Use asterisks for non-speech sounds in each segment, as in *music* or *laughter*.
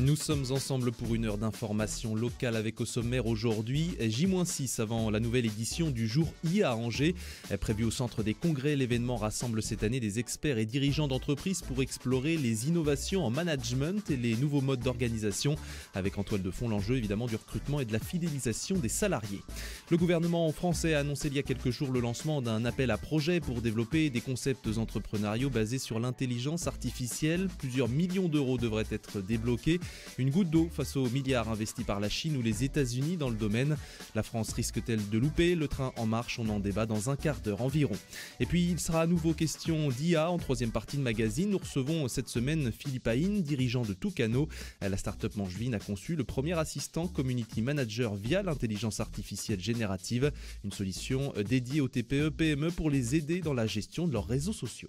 Nous sommes ensemble pour une heure d'information locale avec au sommaire aujourd'hui J-6 avant la nouvelle édition du jour I à Angers. Prévue au centre des congrès, l'événement rassemble cette année des experts et dirigeants d'entreprises pour explorer les innovations en management et les nouveaux modes d'organisation avec en toile de fond l'enjeu évidemment du recrutement et de la fidélisation des salariés. Le gouvernement français a annoncé il y a quelques jours le lancement d'un appel à projets pour développer des concepts entrepreneuriaux basés sur l'intelligence artificielle. Plusieurs millions d'euros devraient être débloqués une goutte d'eau face aux milliards investis par la Chine ou les États-Unis dans le domaine. La France risque-t-elle de louper Le train en marche, on en débat dans un quart d'heure environ. Et puis il sera à nouveau question d'IA en troisième partie de magazine. Nous recevons cette semaine Philippe Aïn, dirigeant de Toucano. La start-up Mangevine a conçu le premier assistant community manager via l'intelligence artificielle générative, une solution dédiée aux TPE-PME e pour les aider dans la gestion de leurs réseaux sociaux.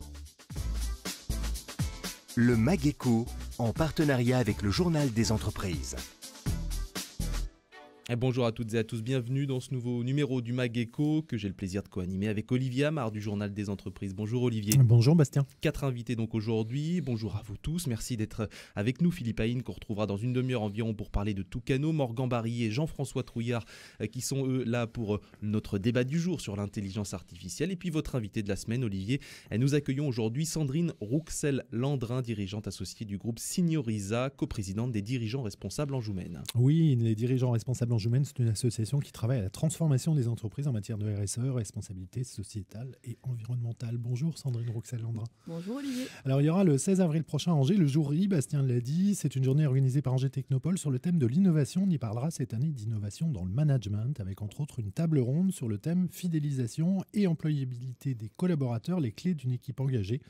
Le MAGECO, en partenariat avec le Journal des entreprises. Bonjour à toutes et à tous, bienvenue dans ce nouveau numéro du Mageco que j'ai le plaisir de co-animer avec Olivier mar du Journal des Entreprises. Bonjour Olivier. Bonjour Bastien. Quatre invités donc aujourd'hui. Bonjour à vous tous. Merci d'être avec nous. Philippe Aïn, qu'on retrouvera dans une demi-heure environ pour parler de Toucano, Morgan Barry et Jean-François Trouillard euh, qui sont eux là pour euh, notre débat du jour sur l'intelligence artificielle. Et puis votre invité de la semaine, Olivier, nous accueillons aujourd'hui Sandrine Rouxel-Landrin, dirigeante associée du groupe Signorisa, coprésidente des dirigeants responsables en Joumen. Oui, les dirigeants responsables en c'est une association qui travaille à la transformation des entreprises en matière de RSE, responsabilité sociétale et environnementale. Bonjour Sandrine rouxel Bonjour Olivier. Alors il y aura le 16 avril prochain à Angers, le jour I, Bastien l'a dit, c'est une journée organisée par Angers Technopole sur le thème de l'innovation. On y parlera cette année d'innovation dans le management, avec entre autres une table ronde sur le thème fidélisation et employabilité des collaborateurs, les clés d'une équipe engagée,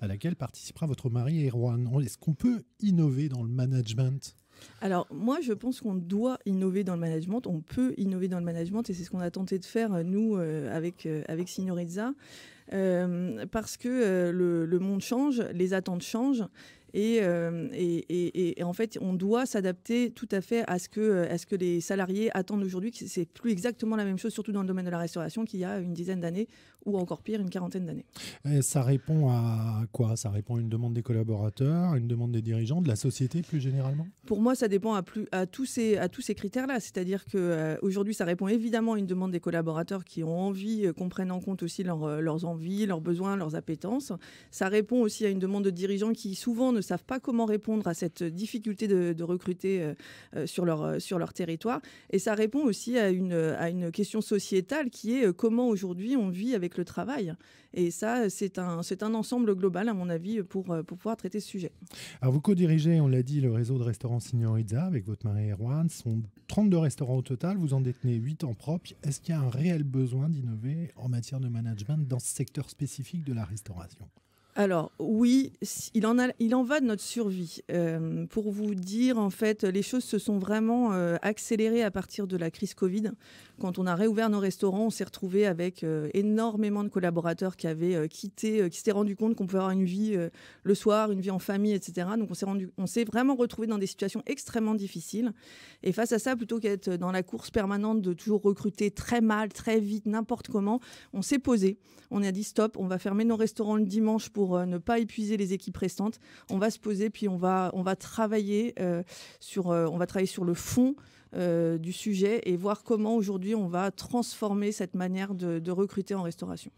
à laquelle participera votre mari Erwan. Est-ce qu'on peut innover dans le management alors moi, je pense qu'on doit innover dans le management, on peut innover dans le management et c'est ce qu'on a tenté de faire euh, nous euh, avec euh, avec Signorizza, parce que le, le, monde change, les attentes changent euh, et, en fait, on doit s'adapter tout à fait à ce que, ce que les salariés attendent aujourd'hui. C'est plus exactement la même chose, surtout dans le domaine de la restauration, qu'il y a une dizaine d'années, ou encore pire, une quarantaine d'années. Ça répond à quoi Ça répond à une demande des collaborateurs, à une demande des dirigeants, de la société plus généralement Pour moi, ça dépend à, plus, à tous ces, ces critères-là. C'est-à-dire qu'aujourd'hui, euh, ça répond évidemment à une demande des collaborateurs qui ont envie euh, qu'on prenne en compte aussi leurs envies, leurs besoins, leurs appétences. Ça répond aussi à une demande de dirigeants qui souvent ne savent pas comment répondre à cette difficulté de, recruter euh, euh, sur, leur, euh, sur leur territoire. Et ça répond aussi à une, à une question sociétale qui est comment aujourd'hui on vit avec le travail. Et ça, c'est un, c'est un ensemble global, à mon avis, pour, pour pouvoir traiter ce sujet. Alors, vous co-dirigez, on l'a dit, le réseau de restaurants Signorizza avec votre mari Erwan. Ce sont 32 restaurants au total, vous en détenez 8 en propre. Est-ce qu'il y a un réel besoin d'innover en matière de management dans ce secteur spécifique de la restauration alors oui, il en, va de notre survie. Euh, pour vous dire, en fait, les choses se sont vraiment euh, accélérées à partir de la crise Covid. Quand on a réouvert nos restaurants, on s'est retrouvé avec euh, énormément de collaborateurs qui avaient euh, quitté, euh, qui s'étaient rendu compte qu'on pouvait avoir une vie le soir, une vie en famille, etc. Donc on s'est rendu, on s'est vraiment retrouvé dans des situations extrêmement difficiles. Et face à ça, plutôt qu'être dans la course permanente de toujours recruter très mal, très vite, n'importe comment, on s'est posé. On a dit stop, on va fermer nos restaurants le dimanche pour ne pas épuiser les équipes restantes. On va se poser, puis on va, on va travailler sur, on va travailler sur le fond. Euh, du sujet et voir comment aujourd'hui on va transformer cette manière de, recruter en restauration.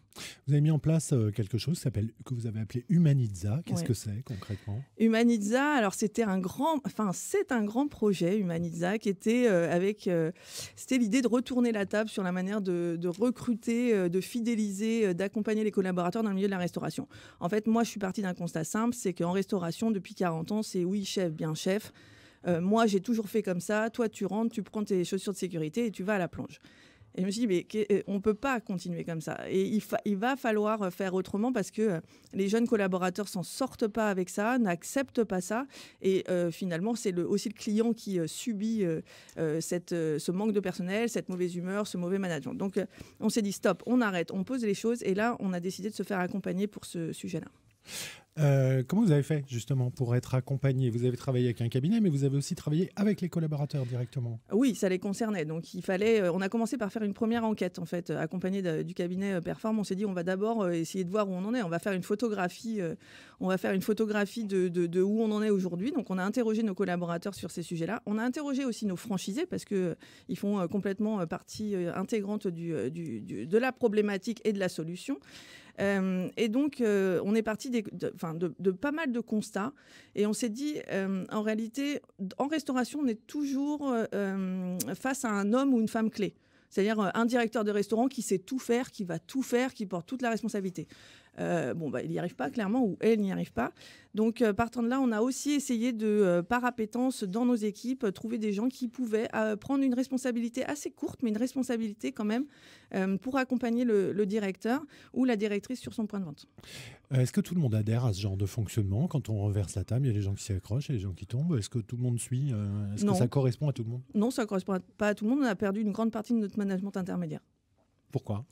Vous avez mis en place euh, quelque chose qui que vous avez appelé Humanitza. Qu'est-ce que c'est concrètement Humanitza, alors c'était un grand, enfin c'est un grand projet Humanitza qui était euh, avec, c'était l'idée de retourner la table sur la manière de, de recruter, de fidéliser, d'accompagner les collaborateurs dans le milieu de la restauration. En fait, moi je suis partie d'un constat simple, c'est qu'en restauration depuis 40 ans, c'est oui chef, bien chef. Euh, moi j'ai toujours fait comme ça, toi tu rentres, tu prends tes chaussures de sécurité et tu vas à la plonge. Et je me suis dit, mais euh, on ne peut pas continuer comme ça. Et il, va falloir euh, faire autrement parce que les jeunes collaborateurs s'en sortent pas avec ça, n'acceptent pas ça. Et finalement, c'est le, aussi le client qui subit ce manque de personnel, cette mauvaise humeur, ce mauvais management. Donc, on s'est dit, stop, on arrête, on pose les choses. Et là, on a décidé de se faire accompagner pour ce sujet-là. Euh, comment vous avez fait justement pour être accompagné Vous avez travaillé avec un cabinet, mais vous avez aussi travaillé avec les collaborateurs directement. Oui, ça les concernait. Donc il fallait. Euh, on a commencé par faire une première enquête en fait, euh, accompagnée du cabinet Perform. On s'est dit on va d'abord essayer de voir où on en est. On va faire une photographie. on va faire une photographie de, où on en est aujourd'hui. Donc on a interrogé nos collaborateurs sur ces sujets-là. On a interrogé aussi nos franchisés parce que ils font complètement partie intégrante de la problématique et de la solution. Euh, et donc, euh, on est parti de, pas mal de constats et on s'est dit, euh, en réalité, en restauration, on est toujours face à un homme ou une femme clé. C'est-à-dire un directeur de restaurant qui sait tout faire, qui va tout faire, qui porte toute la responsabilité. Euh, bon, bah, il n'y arrive pas, clairement, ou elle n'y arrive pas. Donc, euh, partant de là, on a aussi essayé de, euh, par appétence, dans nos équipes, trouver des gens qui pouvaient prendre une responsabilité assez courte, mais une responsabilité quand même, pour accompagner le, le, directeur ou la directrice sur son point de vente. Est-ce que tout le monde adhère à ce genre de fonctionnement Quand on renverse la table, il y a des gens qui s'y accrochent, il y a des gens qui tombent. Est-ce que tout le monde suit Est-ce que ça correspond à tout le monde Non, ça ne correspond pas à tout le monde. On a perdu une grande partie de notre management intermédiaire. Pourquoi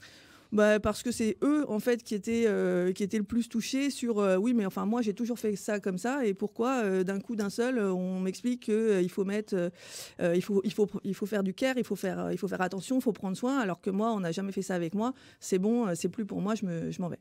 bah, parce que c'est eux, en fait, qui étaient, euh, qui étaient le plus touchés sur euh, oui, mais enfin, moi, j'ai toujours fait ça comme ça, et pourquoi, euh, d'un coup, d'un seul, on m'explique qu'il faut mettre, il, faut, il, faut, il faut faire du care, il faut faire, il faut faire attention, il faut prendre soin, alors que moi, on n'a jamais fait ça avec moi, c'est bon, c'est plus pour moi, je m'en vais.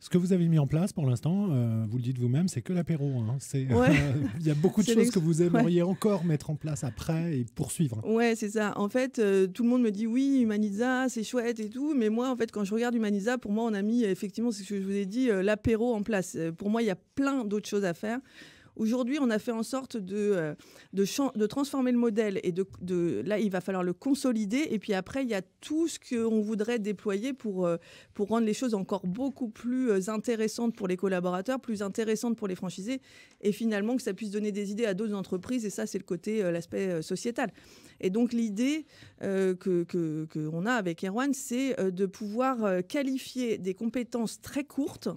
Ce que vous avez mis en place pour l'instant, euh, vous le dites vous-même, c'est que l'apéro. Hein. Euh, il y a beaucoup de *laughs* choses que vous aimeriez encore mettre en place après et poursuivre. Ouais, c'est ça. En fait, euh, tout le monde me dit oui, Humaniza, c'est chouette et tout. Mais moi, en fait, quand je regarde Humaniza, pour moi, on a mis effectivement, c'est ce que je vous ai dit, l'apéro en place. Pour moi, il y a plein d'autres choses à faire. Aujourd'hui, on a fait en sorte de, euh, de transformer le modèle et de, là, il va falloir le consolider. Et puis après, il y a tout ce qu'on voudrait déployer pour, euh, pour rendre les choses encore beaucoup plus euh, intéressantes pour les collaborateurs, plus intéressantes pour les franchisés, et finalement que ça puisse donner des idées à d'autres entreprises. Et ça, c'est le côté, l'aspect sociétal. Et donc l'idée que qu'on a avec Erwan, c'est de pouvoir qualifier des compétences très courtes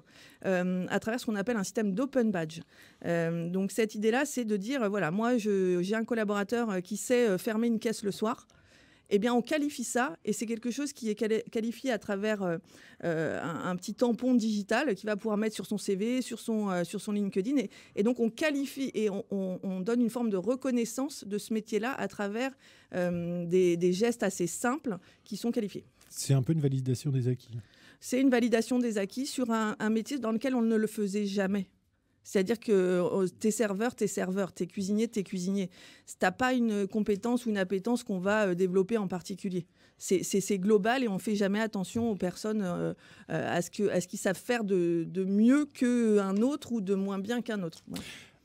à travers ce qu'on appelle un système d'open badge. Euh, donc cette idée-là, c'est de dire, euh, voilà, moi j'ai un collaborateur euh, qui sait fermer une caisse le soir. Eh bien, on qualifie ça, et c'est quelque chose qui est qualifié à travers un, petit tampon digital qu'il va pouvoir mettre sur son CV, sur son, sur son LinkedIn. Et, donc, on qualifie et on, donne une forme de reconnaissance de ce métier-là à travers des, gestes assez simples qui sont qualifiés. C'est un peu une validation des acquis. C'est une validation des acquis sur un, métier dans lequel on ne le faisait jamais. C'est-à-dire que oh, t'es serveurs, t'es serveurs, t'es cuisiniers, t'es cuisinier. T'as pas une compétence ou une appétence qu'on va euh, développer en particulier. C'est global et on fait jamais attention aux personnes euh, euh, à ce qu'ils savent faire de, de mieux qu'un autre ou de moins bien qu'un autre.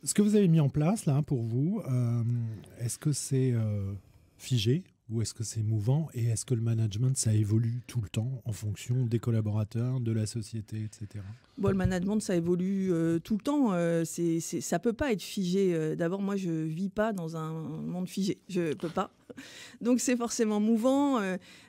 Ce que vous avez mis en place là pour vous, est-ce que c'est figé ou est-ce que c'est mouvant et est-ce que le management ça évolue tout le temps en fonction des collaborateurs, de la société, etc. Bon, le management, ça évolue euh, tout le temps. Euh, c'est, ça ne peut pas être figé. Euh, d'abord, moi, je ne vis pas dans un monde figé. Je ne peux pas. *laughs* Donc, c'est forcément mouvant.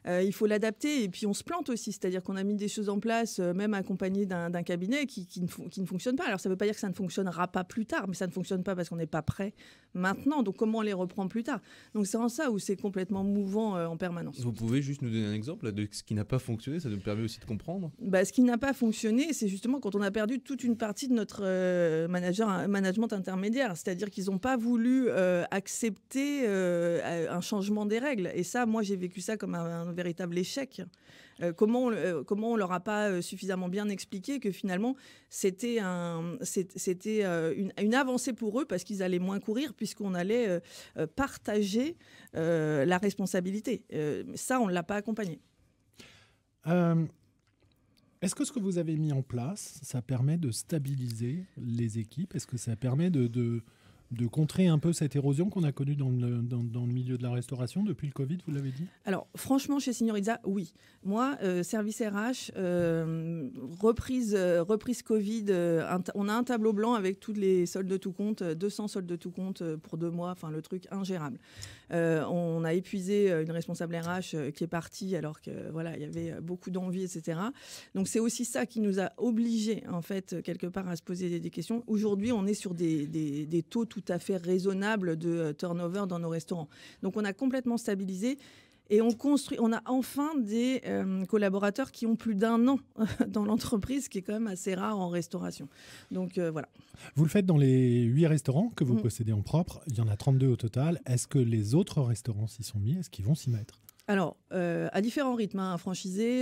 il faut l'adapter. Et puis, on se plante aussi. C'est-à-dire qu'on a mis des choses en place, même accompagné d'un, cabinet qui, qui, ne, fonctionne pas. Alors, ça ne veut pas dire que ça ne fonctionnera pas plus tard, mais ça ne fonctionne pas parce qu'on n'est pas prêt maintenant. Donc, comment on les reprend plus tard Donc, c'est en ça où c'est complètement mouvant en permanence. Vous pouvez juste nous donner un exemple de ce qui n'a pas fonctionné Ça nous permet aussi de comprendre bah, Ce qui n'a pas fonctionné, c'est justement quand on a perdu toute une partie de notre euh, management intermédiaire. C'est-à-dire qu'ils n'ont pas voulu euh, accepter euh, un changement des règles. Et ça, moi, j'ai vécu ça comme un, véritable échec. comment, on, comment on leur a pas suffisamment bien expliqué que finalement, c'était un, une, avancée pour eux parce qu'ils allaient moins courir puisqu'on allait partager la responsabilité. ça, on ne l'a pas accompagné. Est-ce que ce que vous avez mis en place, ça permet de stabiliser les équipes Est-ce que ça permet de, contrer un peu cette érosion qu'on a connue dans le, milieu de la restauration depuis le Covid, vous l'avez dit Alors, franchement, chez Signoriza, oui. Moi, euh, service RH, euh, reprise, euh, reprise Covid, on a un tableau blanc avec tous les soldes de tout compte, 200 soldes de tout compte pour deux mois, enfin le truc ingérable. Euh, on a épuisé euh, une responsable RH euh, qui est partie alors que voilà, il y avait beaucoup d'envie, etc. Donc c'est aussi ça qui nous a obligés en fait quelque part à se poser des questions. Aujourd'hui, on est sur des taux tout à fait raisonnables de turnover dans nos restaurants. Donc on a complètement stabilisé. Et on construit, on a enfin des euh, collaborateurs qui ont plus d'un an euh, dans l'entreprise, ce qui est quand même assez rare en restauration. Donc euh, voilà. Vous le faites dans les huit restaurants que vous mm. possédez en propre. Il y en a 32 au total. Est-ce que les autres restaurants s'y sont mis Est-ce qu'ils vont s'y mettre alors, à différents rythmes, hein. un franchisé,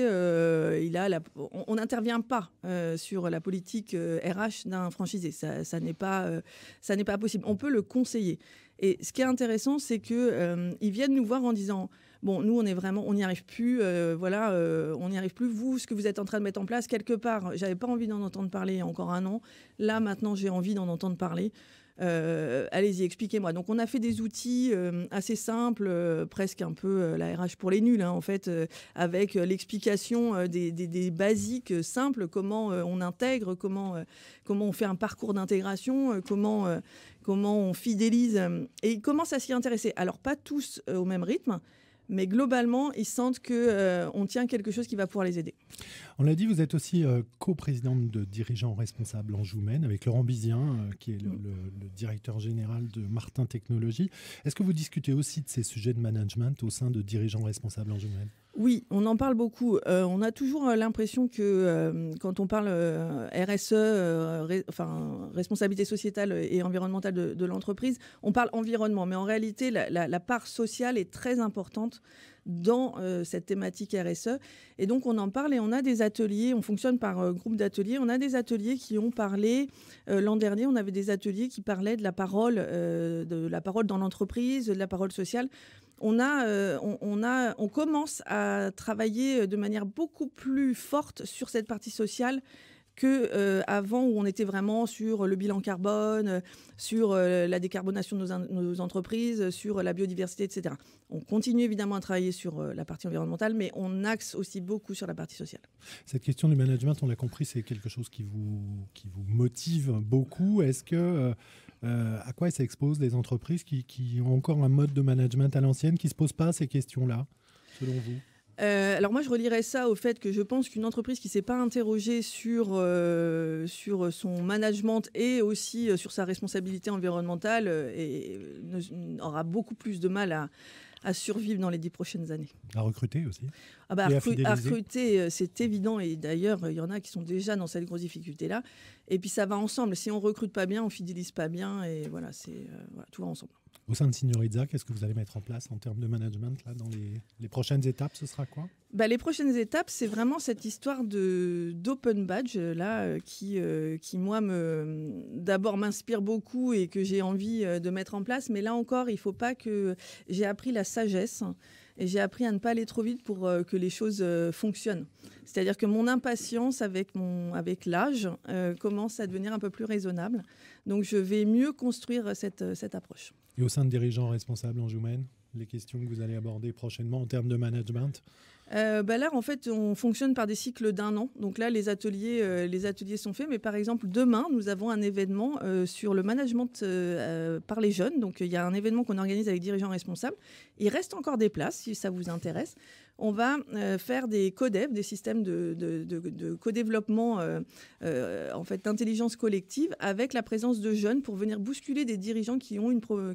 il a on n'intervient pas sur la politique RH d'un franchisé. Ça, ça n'est pas, ça n'est pas possible. On peut le conseiller. Et ce qui est intéressant, c'est que ils viennent nous voir en disant Bon, nous, on est vraiment, on n'y arrive plus. Euh, voilà, euh, on n'y arrive plus. Vous, ce que vous êtes en train de mettre en place, quelque part, j'avais pas envie d'en entendre parler encore un an. Là, maintenant, j'ai envie d'en entendre parler. Euh, allez-y, expliquez-moi. Donc, on a fait des outils assez simples, presque un peu la RH pour les nuls, hein, en fait, avec l'explication des, basiques simples, comment on intègre, comment, comment on fait un parcours d'intégration, comment, comment on fidélise et comment ça s'y intéresser. Alors, pas tous au même rythme mais globalement, ils sentent qu'on euh, tient quelque chose qui va pouvoir les aider. On l'a dit, vous êtes aussi co euh, coprésidente de dirigeants responsables en Joumaine avec Laurent Bizien, euh, qui est le, directeur général de Martin Technologies. Est-ce que vous discutez aussi de ces sujets de management au sein de dirigeants responsables en Joumaine oui, on en parle beaucoup. Euh, on a toujours euh, l'impression que euh, quand on parle RSE, enfin, responsabilité sociétale et environnementale de, l'entreprise, on parle environnement. Mais en réalité, la, part sociale est très importante dans cette thématique RSE. Et donc, on en parle et on a des ateliers. On fonctionne par groupe d'ateliers. On a des ateliers qui ont parlé. L'an dernier, on avait des ateliers qui parlaient de la parole, de la parole dans l'entreprise, de la parole sociale on, a, euh, on, a, on commence à travailler euh, de manière beaucoup plus forte sur cette partie sociale que euh, avant où on était vraiment sur le bilan carbone, sur la décarbonation de nos, entreprises, sur la biodiversité, etc. On continue évidemment à travailler sur la partie environnementale, mais on axe aussi beaucoup sur la partie sociale. Cette question du management, on l'a compris, c'est quelque chose qui vous, qui vous motive beaucoup. Est-ce que euh, à quoi s'exposent les entreprises qui, ont encore un mode de management à l'ancienne, qui ne se posent pas ces questions-là, selon vous euh, alors moi, je relirais ça au fait que je pense qu'une entreprise qui ne s'est pas interrogée sur, euh, sur son management et aussi sur sa responsabilité environnementale et, aura beaucoup plus de mal à, à survivre dans les dix prochaines années. À recruter aussi ah bah, à, recruter, euh, c'est évident. Et d'ailleurs, il y en a qui sont déjà dans cette grosse difficulté-là. Et puis ça va ensemble. Si on recrute pas bien, on fidélise pas bien. Et voilà, c'est euh, voilà, tout va ensemble. Au sein de Signoriza, qu'est-ce que vous allez mettre en place en termes de management là, dans les, prochaines étapes Ce sera quoi bah, Les prochaines étapes, c'est vraiment cette histoire d'open badge là, euh, qui, euh, qui moi, me, d'abord m'inspire beaucoup et que j'ai envie euh, de mettre en place. Mais là encore, il ne faut pas que j'ai appris la sagesse et j'ai appris à ne pas aller trop vite pour que les choses fonctionnent. C'est-à-dire que mon impatience avec, mon, avec l'âge commence à devenir un peu plus raisonnable. Donc je vais mieux construire cette, cette approche. Et au sein de dirigeants responsables en Jumaine, les questions que vous allez aborder prochainement en termes de management euh, bah là, en fait, on fonctionne par des cycles d'un an. Donc là, les ateliers, euh, les ateliers sont faits. Mais par exemple, demain, nous avons un événement euh, sur le management par les jeunes. Donc il y a un événement qu'on organise avec dirigeants responsables. Il reste encore des places, si ça vous intéresse. On va faire des codev, des systèmes de, de, co en fait, d'intelligence collective, avec la présence de jeunes pour venir bousculer des dirigeants qui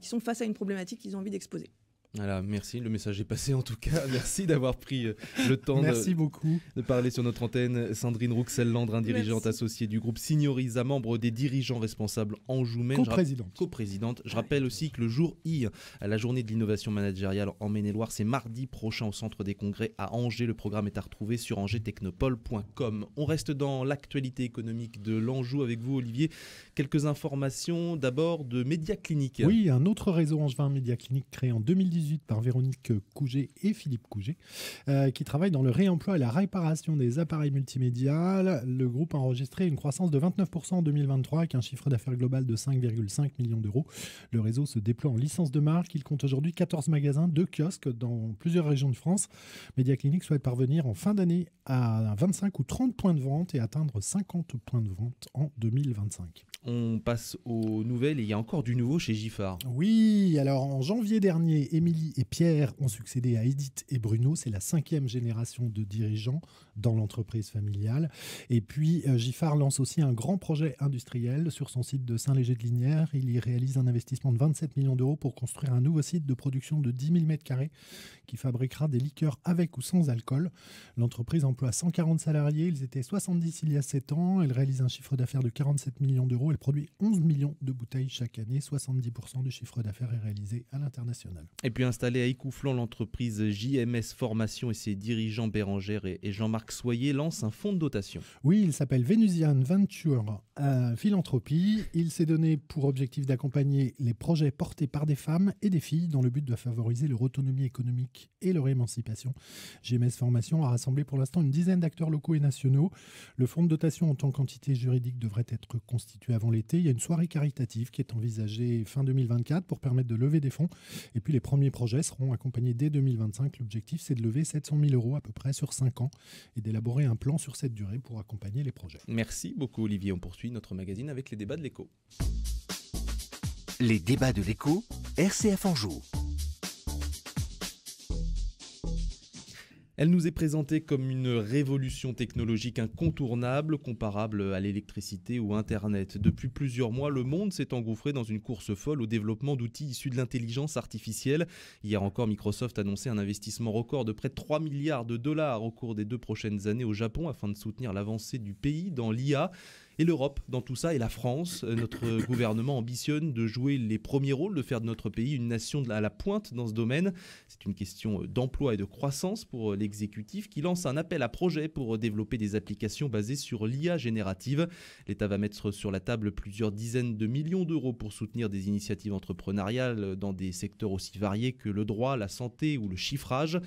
sont face à une problématique qu'ils ont envie d'exposer. Voilà, merci, le message est passé en tout cas. *laughs* Merci d'avoir pris euh, le temps de, parler sur notre antenne. Sandrine Rouxel-Landrin, dirigeante associée du groupe Signorisa, membre des dirigeants responsables en Co-présidente. Co-présidente. Je rappelle aussi que le jour I, la journée de l'innovation managériale en Maine-et-Loire, c'est mardi prochain au centre des congrès à Angers. Le programme est à retrouver sur angetechnopole.com. On reste dans l'actualité économique de l'Anjou avec vous, Olivier. Quelques informations d'abord de Média Clinique. Oui, un autre réseau angevin Média Clinique créé en 2018 par Véronique Couget et Philippe Couget, euh, qui travaillent dans le réemploi et la réparation des appareils multimédias. Le groupe a enregistré une croissance de 29% en 2023 avec un chiffre d'affaires global de 5,5 millions d'euros. Le réseau se déploie en licence de marque. Il compte aujourd'hui 14 magasins, 2 kiosques dans plusieurs régions de France. Media Clinique souhaite parvenir en fin d'année à 25 ou 30 points de vente et atteindre 50 points de vente en 2025 on passe aux nouvelles et il y a encore du nouveau chez Giffard. Oui, alors en janvier dernier, Émilie et Pierre ont succédé à Edith et Bruno. C'est la cinquième génération de dirigeants dans l'entreprise familiale. Et puis euh, Giffard lance aussi un grand projet industriel sur son site de Saint-Léger-de-Linière. Il y réalise un investissement de 27 millions d'euros pour construire un nouveau site de production de 10 000 m2 qui fabriquera des liqueurs avec ou sans alcool. L'entreprise emploie 140 salariés. Ils étaient 70 il y a 7 ans. Elle réalise un chiffre d'affaires de 47 millions d'euros produit 11 millions de bouteilles chaque année. 70% du chiffre d'affaires est réalisé à l'international. Et puis installé à Écouflant, l'entreprise JMS Formation et ses dirigeants Bérangère et Jean-Marc Soyer lancent un fonds de dotation. Oui, il s'appelle Venusian Venture Philanthropie. Il s'est donné pour objectif d'accompagner les projets portés par des femmes et des filles dans le but de favoriser leur autonomie économique et leur émancipation. JMS Formation a rassemblé pour l'instant une dizaine d'acteurs locaux et nationaux. Le fonds de dotation en tant qu'entité juridique devrait être constitué avant l'été, il y a une soirée caritative qui est envisagée fin 2024 pour permettre de lever des fonds. Et puis les premiers projets seront accompagnés dès 2025. L'objectif, c'est de lever 700 000 euros à peu près sur 5 ans et d'élaborer un plan sur cette durée pour accompagner les projets. Merci beaucoup Olivier. On poursuit notre magazine avec les débats de l'écho. Les débats de l'écho, RCF Elle nous est présentée comme une révolution technologique incontournable, comparable à l'électricité ou Internet. Depuis plusieurs mois, le monde s'est engouffré dans une course folle au développement d'outils issus de l'intelligence artificielle. Hier encore, Microsoft annonçait un investissement record de près de 3 milliards de dollars au cours des deux prochaines années au Japon afin de soutenir l'avancée du pays dans l'IA. Et l'Europe, dans tout ça, et la France, euh, notre gouvernement ambitionne de jouer les premiers rôles, de faire de notre pays une nation à la pointe dans ce domaine. C'est une question euh, d'emploi et de croissance pour euh, l'exécutif qui lance un appel à projet pour développer des applications basées sur l'IA générative. L'État va mettre sur la table plusieurs dizaines de millions d'euros pour soutenir des initiatives entrepreneuriales dans des secteurs aussi variés que le droit, la santé ou le chiffrage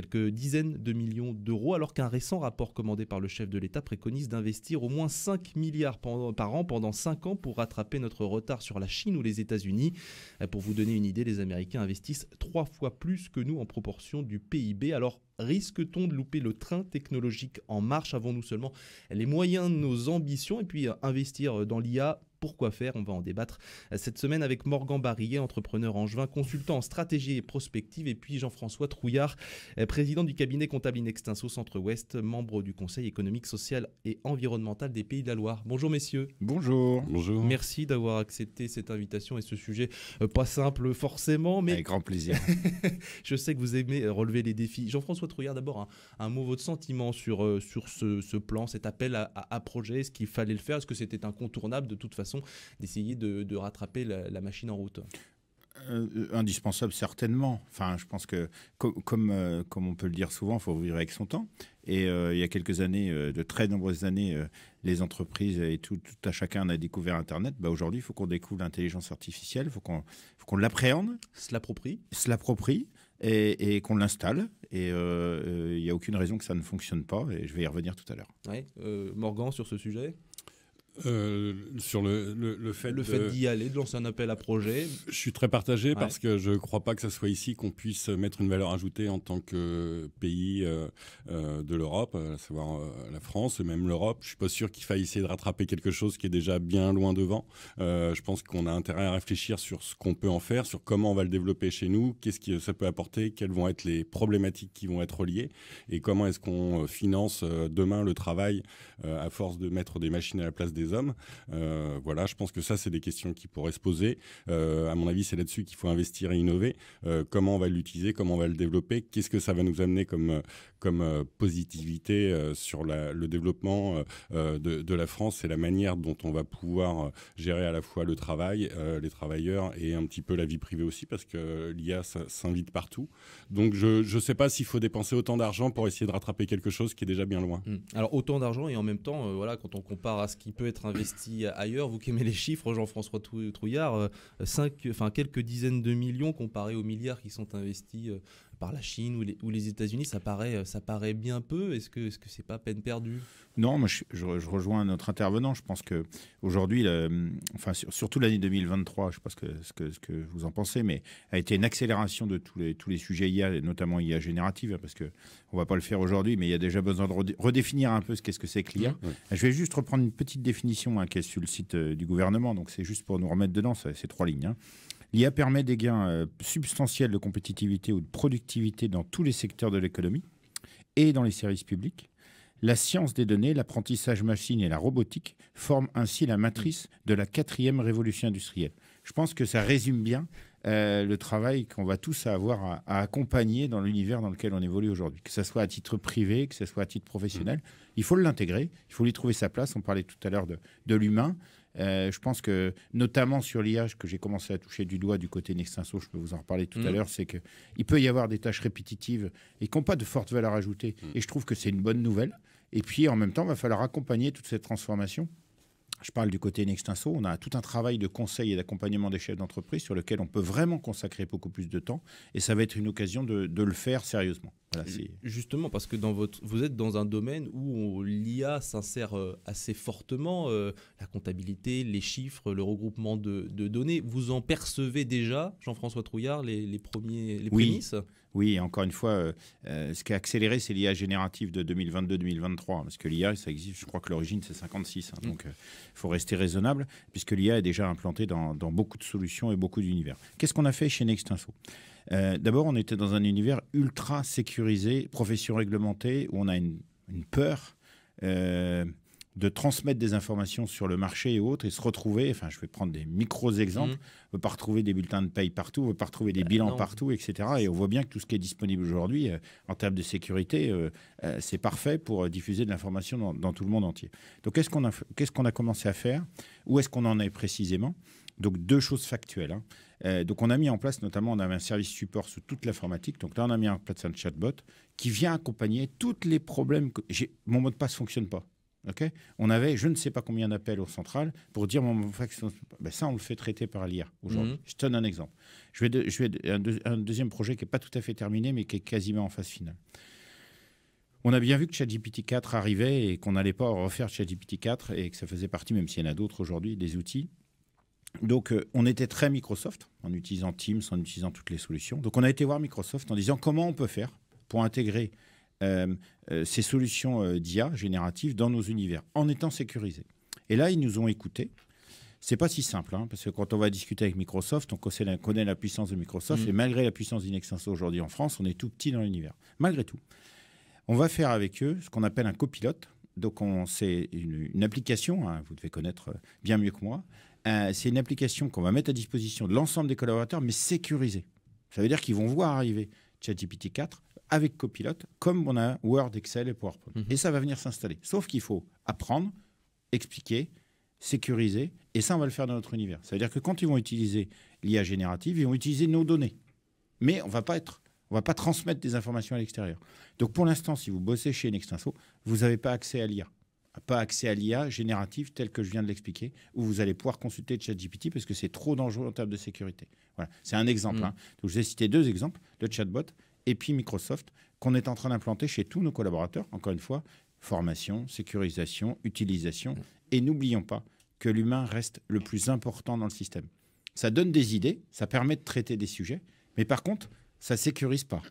quelques dizaines de millions d'euros, alors qu'un récent rapport commandé par le chef de l'État préconise d'investir au moins 5 milliards par an pendant 5 ans pour rattraper notre retard sur la Chine ou les États-Unis. Euh, pour vous donner une idée, les Américains investissent trois fois plus que nous en proportion du PIB. Alors Risque-t-on de louper le train technologique en marche Avons-nous seulement les moyens de nos ambitions Et puis euh, investir euh, dans l'IA pourquoi faire On va en débattre euh, cette semaine avec Morgan Barillet, entrepreneur angevin, consultant en stratégie et prospective, et puis Jean-François Trouillard, président du cabinet comptable Inextinso Centre-Ouest, membre du Conseil économique, social et environnemental des Pays de la Loire. Bonjour messieurs. Bonjour. Bonjour. Merci d'avoir accepté cette invitation et ce sujet pas simple forcément, mais... Avec grand plaisir. *laughs* Je sais que vous aimez relever les défis. Jean-François Regarde d'abord, un, mot, votre sentiment sur, euh, sur ce, plan, cet appel à, projet, est-ce qu'il fallait le faire, est-ce que c'était incontournable de toute façon d'essayer de, rattraper la, machine en route euh, euh, indispensable certainement. Enfin, je pense que comme comme on peut le dire souvent, il faut vivre avec son temps. Et il y a quelques années, de très nombreuses années, les entreprises et tout, tout à chacun a découvert Internet. Bah, aujourd'hui, il faut qu'on découvre l'intelligence artificielle, il faut qu'on qu'on l'appréhende, se l'approprie, se l'approprie, et, qu'on l'installe. Et euh, euh, il n'y a aucune raison que ça ne fonctionne pas. Et je vais y revenir tout à l'heure. Euh, Morgan, sur ce sujet euh, sur le, le, fait le fait d'y aller, de lancer un appel à projet. Je suis très partagé parce que je ne crois pas que ce soit ici qu'on puisse mettre une valeur ajoutée en tant que pays euh, euh, de l'Europe, à savoir la France et même l'Europe. Je ne suis pas sûr qu'il faille essayer de rattraper quelque chose qui est déjà bien loin devant. je pense qu'on a intérêt à réfléchir sur ce qu'on peut en faire, sur comment on va le développer chez nous, qu'est-ce que ça peut apporter, quelles vont être les problématiques qui vont être reliées et comment est-ce qu'on finance demain le travail à force de mettre des machines à la place des hommes. Euh, voilà, je pense que ça, c'est des questions qui pourraient se poser. Euh, à mon avis, c'est là-dessus qu'il faut investir et innover. Euh, comment on va l'utiliser, comment on va le développer, qu'est-ce que ça va nous amener comme, comme positivité sur le développement de, la France et la manière dont on va pouvoir gérer à la fois le travail, les travailleurs et un petit peu la vie privée aussi, parce que l'IA s'invite partout. Donc, je ne sais pas s'il faut dépenser autant d'argent pour essayer de rattraper quelque chose qui est déjà bien loin. Mmh. Alors, autant d'argent et en même temps, voilà, quand on compare à ce qui peut être investis ailleurs. Vous qui aimez les chiffres, Jean-François Trouillard, 5, euh, enfin, quelques dizaines de millions comparés aux milliards qui sont investis euh, par la Chine ou les, États-Unis, ça paraît, euh, ça paraît bien peu. Est-ce que ce n'est c'est pas peine perdue Non, moi je, rejoins notre intervenant. Je pense que aujourd'hui, euh, enfin surtout l'année 2023, je ne sais pas ce que, ce que, vous en pensez, mais a été une accélération de tous les tous les sujets IA, notamment IA générative, hein, parce que on va pas le faire aujourd'hui, mais il y a déjà besoin de redéfinir un peu ce qu'est-ce que c'est que l'IA. Je vais juste reprendre une petite définition hein, qui est sur le site euh, du gouvernement, donc c'est juste pour nous remettre dedans, ces trois lignes. Hein. L'IA permet des gains euh, substantiels de compétitivité ou de productivité dans tous les secteurs de l'économie et dans les services publics. La science des données, l'apprentissage machine et la robotique forment ainsi la matrice de la quatrième révolution industrielle. Je pense que ça résume bien euh, le travail qu'on va tous avoir à, accompagner dans l'univers dans lequel on évolue aujourd'hui. Que ce soit à titre privé, que ce soit à titre professionnel, mm-hmm. il faut l'intégrer, il faut lui trouver sa place. On parlait tout à l'heure de, l'humain. Euh, je pense que, notamment sur l'ia que j'ai commencé à toucher du doigt du côté Nexenso, je peux vous en reparler tout à mm. l'heure, c'est qu'il peut y avoir des tâches répétitives et qui n'ont pas de forte valeur ajoutée. Mm. Et je trouve que c'est une bonne nouvelle. Et puis, en même temps, il va falloir accompagner toute cette transformation je parle du côté Nextinso, on a tout un travail de conseil et d'accompagnement des chefs d'entreprise sur lequel on peut vraiment consacrer beaucoup plus de temps et ça va être une occasion de, le faire sérieusement. Justement, parce que vous êtes dans un domaine où l'IA s'insère euh, assez fortement, euh, la comptabilité, les chiffres, le regroupement de, données. Vous en percevez déjà, Jean-François Trouillard, les, premiers, les oui, encore une fois, euh, euh, ce qui a accéléré, c'est l'IA générative de 2022-2023. Parce que l'IA, ça existe, je crois que l'origine, c'est 56. Hein, mm. Donc, il euh, faut rester raisonnable, puisque l'IA est déjà implantée dans, beaucoup de solutions et beaucoup d'univers. Qu'est-ce qu'on a fait chez Nextinfo euh, D'abord, on était dans un univers ultra sécurisé, profession réglementée, où on a une peur de transmettre des informations sur le marché et autres et se retrouver, enfin je vais prendre des micros exemples, mmh. on ne pas retrouver des bulletins de paye partout, on ne veut pas retrouver des bah bilans partout, etc. Et on voit bien que tout ce qui est disponible aujourd'hui euh, en termes de sécurité, euh, euh, c'est parfait pour diffuser de l'information dans, tout le monde entier. Donc qu'est-ce qu'on a, qu'est-ce qu'on a commencé à faire Où est-ce qu'on en est précisément donc deux choses factuelles. Hein. donc on a mis en place notamment, on avait un service support sous toute l'informatique. Donc là on a mis en place un chatbot qui vient accompagner tous les problèmes. Que... Mon mot de passe fonctionne pas on avait je ne sais pas combien d'appels au central pour dire mon ben, ça on le fait traiter par l'IA aujourd'hui. Mhm. Je te donne un exemple. Je vais, je vais un, deuxième projet qui n'est pas tout à fait terminé mais qui est quasiment en phase finale. On a bien vu que ChatGPT 4 arrivait et qu'on n'allait pas refaire ChatGPT 4 et que ça faisait partie, même s'il y en a d'autres aujourd'hui, des outils. Donc, euh, on était très Microsoft en utilisant Teams, en utilisant toutes les solutions. Donc, on a été voir Microsoft en disant comment on peut faire pour intégrer euh, euh, ces solutions euh, d'IA génératives dans nos univers, en étant sécurisés. Et là, ils nous ont écoutés. C'est pas si simple, hein, parce que quand on va discuter avec Microsoft, on connaît la puissance de Microsoft, mm. et malgré la puissance d'Inextenso aujourd'hui en France, on est tout petit dans l'univers. Malgré tout, on va faire avec eux ce qu'on appelle un copilote. Donc, c'est une, une, application, hein, vous devez connaître bien mieux que moi. c'est une application qu'on va mettre à disposition de l'ensemble des collaborateurs, mais sécurisée. Ça veut dire qu'ils vont voir arriver ChatGPT 4, avec copilote, comme on a Word, Excel et PowerPoint. Mhm. Et ça va venir s'installer. Sauf qu'il faut apprendre, expliquer, sécuriser, et ça, on va le faire dans notre univers. Ça veut dire que quand ils vont utiliser l'IA générative, ils vont utiliser nos données. Mais on va pas être, on va pas transmettre des informations à l'extérieur. Donc pour l'instant, si vous bossez chez Nextinfo, vous n'avez pas accès à l'IA pas accès à l'IA générative telle que je viens de l'expliquer, où vous allez pouvoir consulter ChatGPT parce que c'est trop dangereux en termes de sécurité. Voilà, c'est un exemple. Mm. Hein. Donc, je vous ai cité deux exemples, le chatbot et puis Microsoft, qu'on est en train d'implanter chez tous nos collaborateurs, encore une fois, formation, sécurisation, utilisation. Mm. Et n'oublions pas que l'humain reste le plus important dans le système. Ça donne des idées, ça permet de traiter des sujets, mais par contre, ça sécurise pas.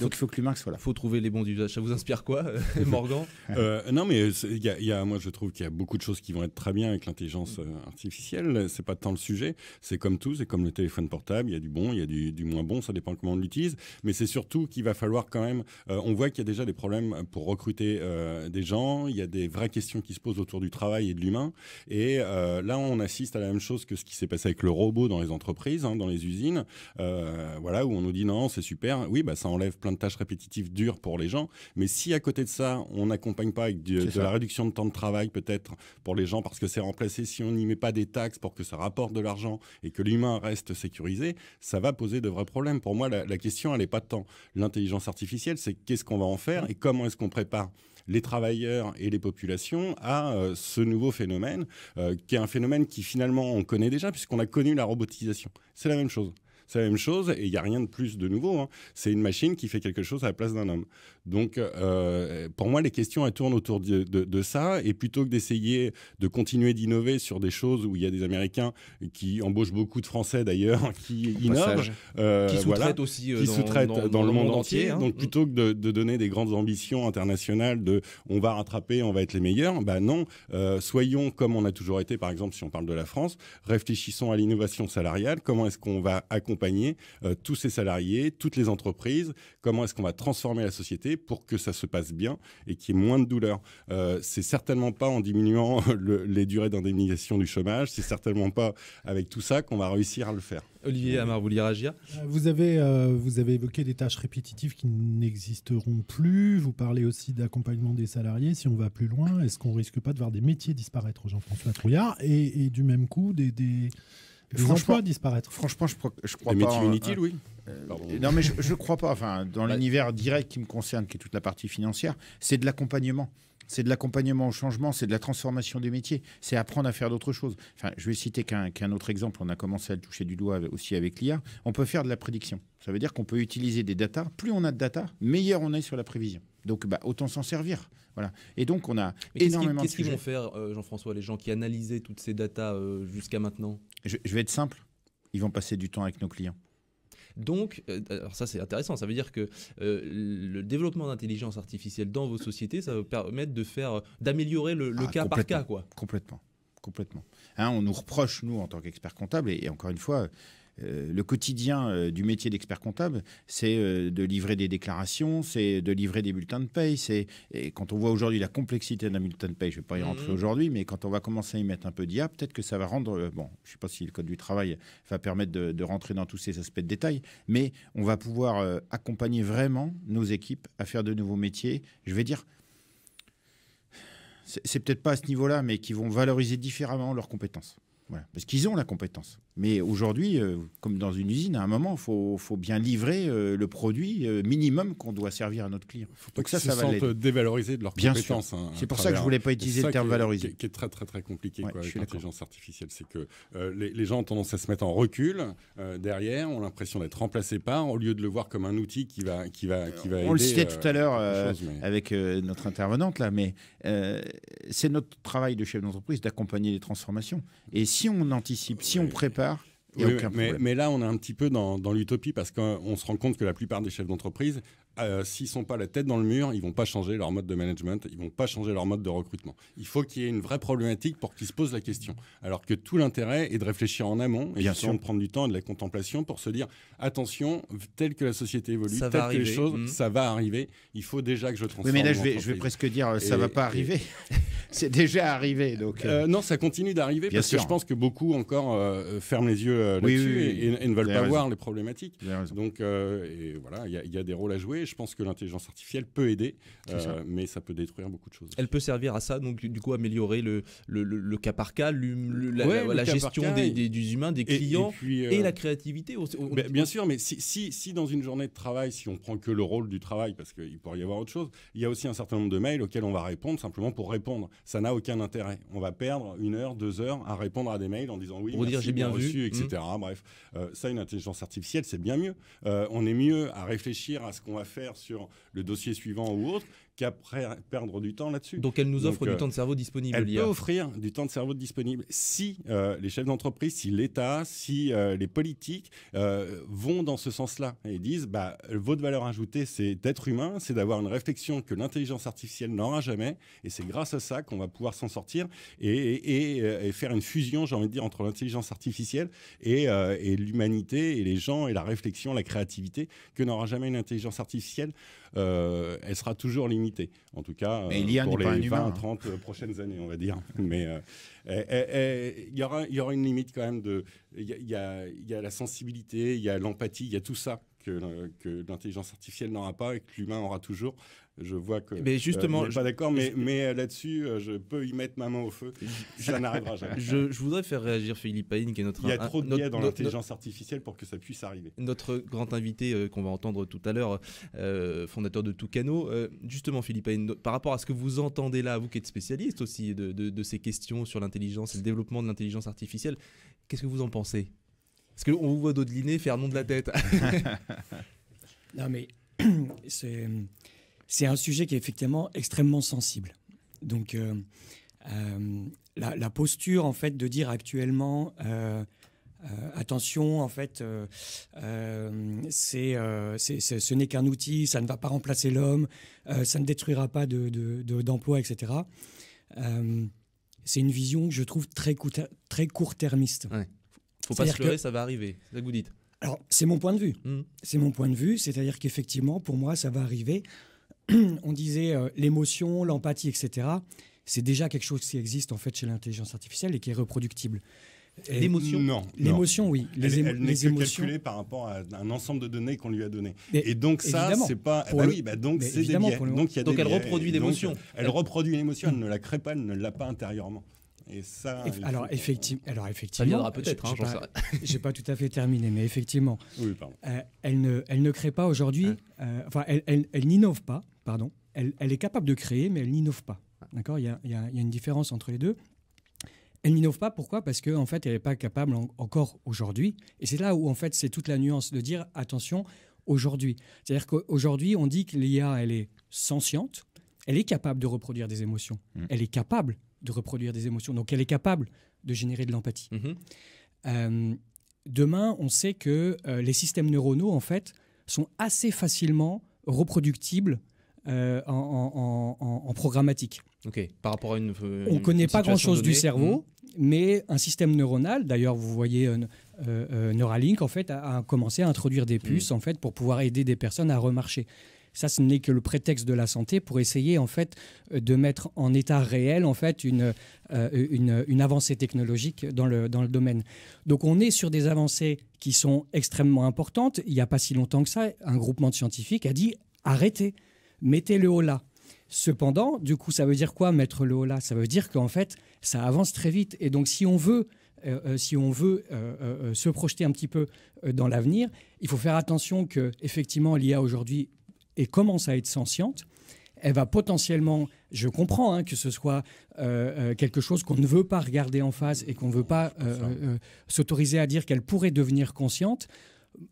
Donc il faut que l'humain soit là. Il faut trouver les bons usages. Ça vous inspire quoi, euh, *laughs* Morgan euh, Non, mais y y a, moi je trouve qu'il y a beaucoup de choses qui vont être très bien avec l'intelligence euh, artificielle. C'est pas tant le sujet. C'est comme tout, c'est comme le téléphone portable. Il y a du bon, il y a du, moins bon. Ça dépend comment on l'utilise. Mais c'est surtout qu'il va falloir quand même. on voit qu'il y a déjà des problèmes pour recruter des gens. Il y a des vraies questions qui se posent autour du travail et de l'humain. Et là, on assiste à la même chose que ce qui s'est passé avec le robot dans les entreprises, hein, dans les usines. voilà, où on nous dit non c'est super. Oui, bah, ça enlève plein de tâches répétitives dures pour les gens. Mais si à côté de ça, on n'accompagne pas avec de la réduction de temps de travail, peut-être pour les gens, parce que c'est remplacé, si on n'y met pas des taxes pour que ça rapporte de l'argent et que l'humain reste sécurisé, ça va poser de vrais problèmes. Pour moi, la, question, elle n'est pas de temps. L'intelligence artificielle, c'est qu'est-ce qu'on va en faire et comment est-ce qu'on prépare les travailleurs et les populations à euh, ce nouveau phénomène, euh, qui est un phénomène qui finalement on connaît déjà, puisqu'on a connu la robotisation. C'est la même chose c'est la même chose et il n'y a rien de plus de nouveau. Hein. C'est une machine qui fait quelque chose à la place d'un homme. Donc, euh, pour moi, les questions, elles tournent autour de, ça. Et plutôt que d'essayer de continuer d'innover sur des choses où il y a des Américains qui embauchent beaucoup de Français d'ailleurs, *laughs* qui innovent, euh, qui sous-traitent aussi euh, qui dans, dans, le monde, entier. Hein. Hein. Donc, mm. plutôt que de, donner des grandes ambitions internationales de on va rattraper, on va être les meilleurs, bah non, soyons comme on a toujours été, par exemple, si on parle de la France, réfléchissons à l'innovation salariale, comment est-ce qu'on va accomplir accompagner euh, tous ces salariés, toutes les entreprises, comment est-ce qu'on va transformer la société pour que ça se passe bien et qu'il y ait moins de douleur. Euh, c'est certainement pas en diminuant *laughs* les durées d'indemnisation du chômage, c'est certainement pas avec tout ça qu'on va réussir à le faire. Olivier Amar, vous réagir euh, vous avez, vous avez évoqué des tâches répétitives qui n'existeront plus. Vous parlez aussi d'accompagnement des salariés. Si on va plus loin, est-ce qu'on risque pas de voir des métiers disparaître, Jean-François Trouillard et, du même coup, des franchement, disparaître. Franchement, je, ne crois pas. Hein. oui. Euh, euh, non, mais je ne crois pas. Enfin, dans bah, l'univers direct qui me concerne, qui est toute la partie financière, c'est de l'accompagnement. C'est de l'accompagnement au changement, c'est de la transformation des métiers, c'est apprendre à faire d'autres choses. Enfin, je vais citer qu'un autre exemple, on a commencé à le toucher du doigt aussi avec l'IA. On peut faire de la prédiction. Ça veut dire qu'on peut utiliser des datas. Plus on a de data, meilleur on est sur la prévision. Donc, bah, autant s'en servir. Voilà. Et donc, on a énormément qu'est-ce Qu'est-ce qu'ils vont faire, euh, Jean-François, les gens qui analysaient toutes ces datas euh, jusqu'à maintenant je, vais être simple. Ils vont passer du temps avec nos clients. Donc, euh, alors ça c'est intéressant, ça veut dire que le développement d'intelligence artificielle dans vos sociétés, ça va permettre de faire, d'améliorer le, ah, cas par cas, quoi. Complètement, complètement. Hein, on nous reproche, nous, en tant qu'experts comptables, et encore une fois, euh, le quotidien euh, du métier d'expert comptable, c'est euh, de livrer des déclarations, c'est de livrer des bulletins de paye. et quand on voit aujourd'hui la complexité d'un bulletin de paye, je ne vais pas y rentrer mhm. aujourd'hui, mais quand on va commencer à y mettre un peu d'IA, peut-être que ça va rendre. bon, je ne sais pas si le code du travail va permettre de, rentrer dans tous ces aspects de détail, mais on va pouvoir accompagner vraiment nos équipes à faire de nouveaux métiers. Je vais dire c'est peut-être pas à ce niveau-là, mais qui vont valoriser différemment leurs compétences. Parce qu'ils ont la compétence. Mais aujourd'hui, euh, comme dans une usine, à un moment, il faut, bien livrer euh, le produit euh, minimum qu'on doit servir à notre client. Il faut pas ça, se sentent dévalorisés de leur bien hein, c'est pour ça que je voulais pas utiliser le terme valorisé. Ce Qui est très très très compliqué avec l'intelligence artificielle, c'est que les, gens ont tendance à se mettre en recul derrière, ont l'impression d'être remplacés par, au lieu de le voir comme un outil qui va qui va qui va. On le citait tout à l'heure avec notre intervenante là, mais c'est notre travail de chef d'entreprise d'accompagner les transformations. Et si on anticipe, si on prépare mais, là, on est un petit peu dans, l'utopie parce qu'on se rend compte que la plupart des chefs d'entreprise, euh, s'ils ne sont pas la tête dans le mur, ils ne vont pas changer leur mode de management, ils ne vont pas changer leur mode de recrutement. Il faut qu'il y ait une vraie problématique pour qu'ils se posent la question. Alors que tout l'intérêt est de réfléchir en amont et de prendre du temps et de la contemplation pour se dire attention, tel que la société évolue, telle que les choses, mmh. ça va arriver. Il faut déjà que je transforme. mais là, je vais, je vais, presque dire ça ne va pas arriver. *laughs* *laughs* c'est déjà arrivé. Donc, euh. Euh, non, ça continue d'arriver parce que je pense que beaucoup encore euh, ferment les yeux là-dessus et, ne veulent pas voir les problématiques. Donc, et voilà, il y, a des rôles à jouer. Je pense que l'intelligence artificielle peut aider, mais ça peut détruire beaucoup de choses. Elle peut servir à ça, donc du coup améliorer le, le, le, cas par cas, la, gestion des, des, humains, des clients et, la créativité. bien sûr, mais si, si, si, dans une journée de travail, si on prend que le rôle du travail, parce qu'il pourrait y avoir autre chose, il y a aussi un certain nombre de mails auxquels on va répondre simplement pour répondre ça n'a aucun intérêt. On va perdre une heure, deux heures à répondre à des mails en disant oui, j'ai bien reçu, etc. Mmh. Bref, euh, ça, une intelligence artificielle, c'est bien mieux. Euh, on est mieux à réfléchir à ce qu'on va faire sur le dossier suivant ou autre qu'à perdre du temps là-dessus. Donc elle nous offre du euh, temps de cerveau disponible. Elle peut offrir du temps de cerveau disponible si euh, les chefs d'entreprise, si l'État, si euh, les politiques vont dans ce sens-là et disent bah, votre valeur ajoutée, c'est d'être humain, c'est d'avoir une réflexion que l'intelligence artificielle n'aura jamais, et c'est grâce à ça qu'on va pouvoir s'en sortir et, et, faire une fusion, j'ai envie de dire, entre l'intelligence artificielle et, l'humanité et les gens et la réflexion, la créativité que n'aura jamais une intelligence artificielle. Euh, elle sera toujours limitée. En tout cas, euh, pour les 20 30 hein. euh, prochaines années, on va dire. *laughs* Mais eh, eh, eh, il y aura, y, aura, une limite quand même de. Il y a la sensibilité, il y a l'empathie, il y a tout ça que, l'intelligence artificielle n'aura pas et que l'humain aura toujours je vois que. Mais justement, euh, je suis pas d'accord, mais, mais euh, là-dessus, euh, je peux y mettre ma main au feu. ça n'arrivera jamais. Je, voudrais faire réagir Philippe Aïn, qui est notre. Il y a trop de biais dans l'intelligence artificielle pour que ça puisse arriver. Notre grand invité qu'on va entendre tout à l'heure, fondateur de Tucano, justement, Philippe Aïn, par rapport à ce que vous entendez là, vous qui êtes spécialiste aussi de, ces questions sur l'intelligence et le développement de l'intelligence artificielle, qu'est-ce que vous en pensez Parce qu'on vous voit dodeliner faire nom de la tête. *laughs* *laughs* non, mais *clears throat* c'est c'est un sujet qui est effectivement extrêmement sensible. Donc, euh, euh, la, posture, en fait, de dire actuellement, euh, attention, en fait, c'est, ce n'est qu'un outil, ça ne va pas remplacer l'homme, ça ne détruira pas de, d'emploi, etc. c'est une vision que je trouve très, court-termiste. ne Faut pas se ça va arriver. C'est ça que vous dites. Alors, c'est mon point de vue. Mmh. C'est mon point de vue, c'est-à-dire qu'effectivement, pour moi, ça va arriver. *clears throat* on disait euh, l'émotion, l'empathie, etc. C'est déjà quelque chose qui existe en fait chez l'intelligence artificielle et qui est reproductible. L'émotion Non. L'émotion, oui. Les, elle, elle calculée par rapport à un ensemble de données qu'on lui a donné. Et, donc ça, c'est pas. Bah oui, bah donc c'est des biais. Donc, elle reproduit l'émotion. Elle, reproduit l'émotion, elle ne la crée pas, elle ne l'a pas intérieurement. Et ça. alors, effectivement alors, effectivement. Ça peut-être. Hein, je *laughs* J'ai pas, tout à fait terminé, mais effectivement. Oui, pardon. Euh, elle, ne, elle ne crée pas aujourd'hui. Euh, enfin, elle, n'innove pas. Elle, est capable de créer, mais elle n'innove pas. D'accord il y, a, une différence entre les deux. Elle n'innove pas, pourquoi Parce qu'en en fait, elle n'est pas capable encore aujourd'hui. Et c'est là où, en fait, c'est toute la nuance de dire, attention, aujourd'hui. C'est-à-dire qu'aujourd'hui, on dit que l'IA, elle est sentiente, elle est capable de reproduire des émotions, mmh. elle est capable de reproduire des émotions, donc elle est capable de générer de l'empathie. Mmh euh, demain, on sait que euh, les systèmes neuronaux, en fait, sont assez facilement reproductibles euh, en, en, programmatique. Ok, par rapport à une. Euh, on ne connaît pas grand-chose du cerveau, mm. mais un système neuronal, d'ailleurs, vous voyez, euh, Neuralink, en fait, a, commencé à introduire des mm. puces, en fait, pour pouvoir aider des personnes à remarcher. Ça, ce n'est que le prétexte de la santé pour essayer, en fait, de mettre en état réel, en fait, une, une, une avancée technologique dans le, dans le domaine. Donc, on est sur des avancées qui sont extrêmement importantes. Il n'y a pas si longtemps que ça, un groupement de scientifiques a dit arrêtez mettez le haut là. Cependant, du coup, ça veut dire quoi mettre le haut là Ça veut dire qu'en fait, ça avance très vite. Et donc, si on veut, euh, euh, si on veut euh, se projeter un petit peu dans l'avenir, il faut faire attention que, effectivement, l'IA aujourd'hui commence à être sentiente. Elle va potentiellement, je comprends hein, que ce soit quelque chose qu'on ne veut pas regarder en face et qu'on ne veut pas s'autoriser à dire qu'elle pourrait devenir consciente.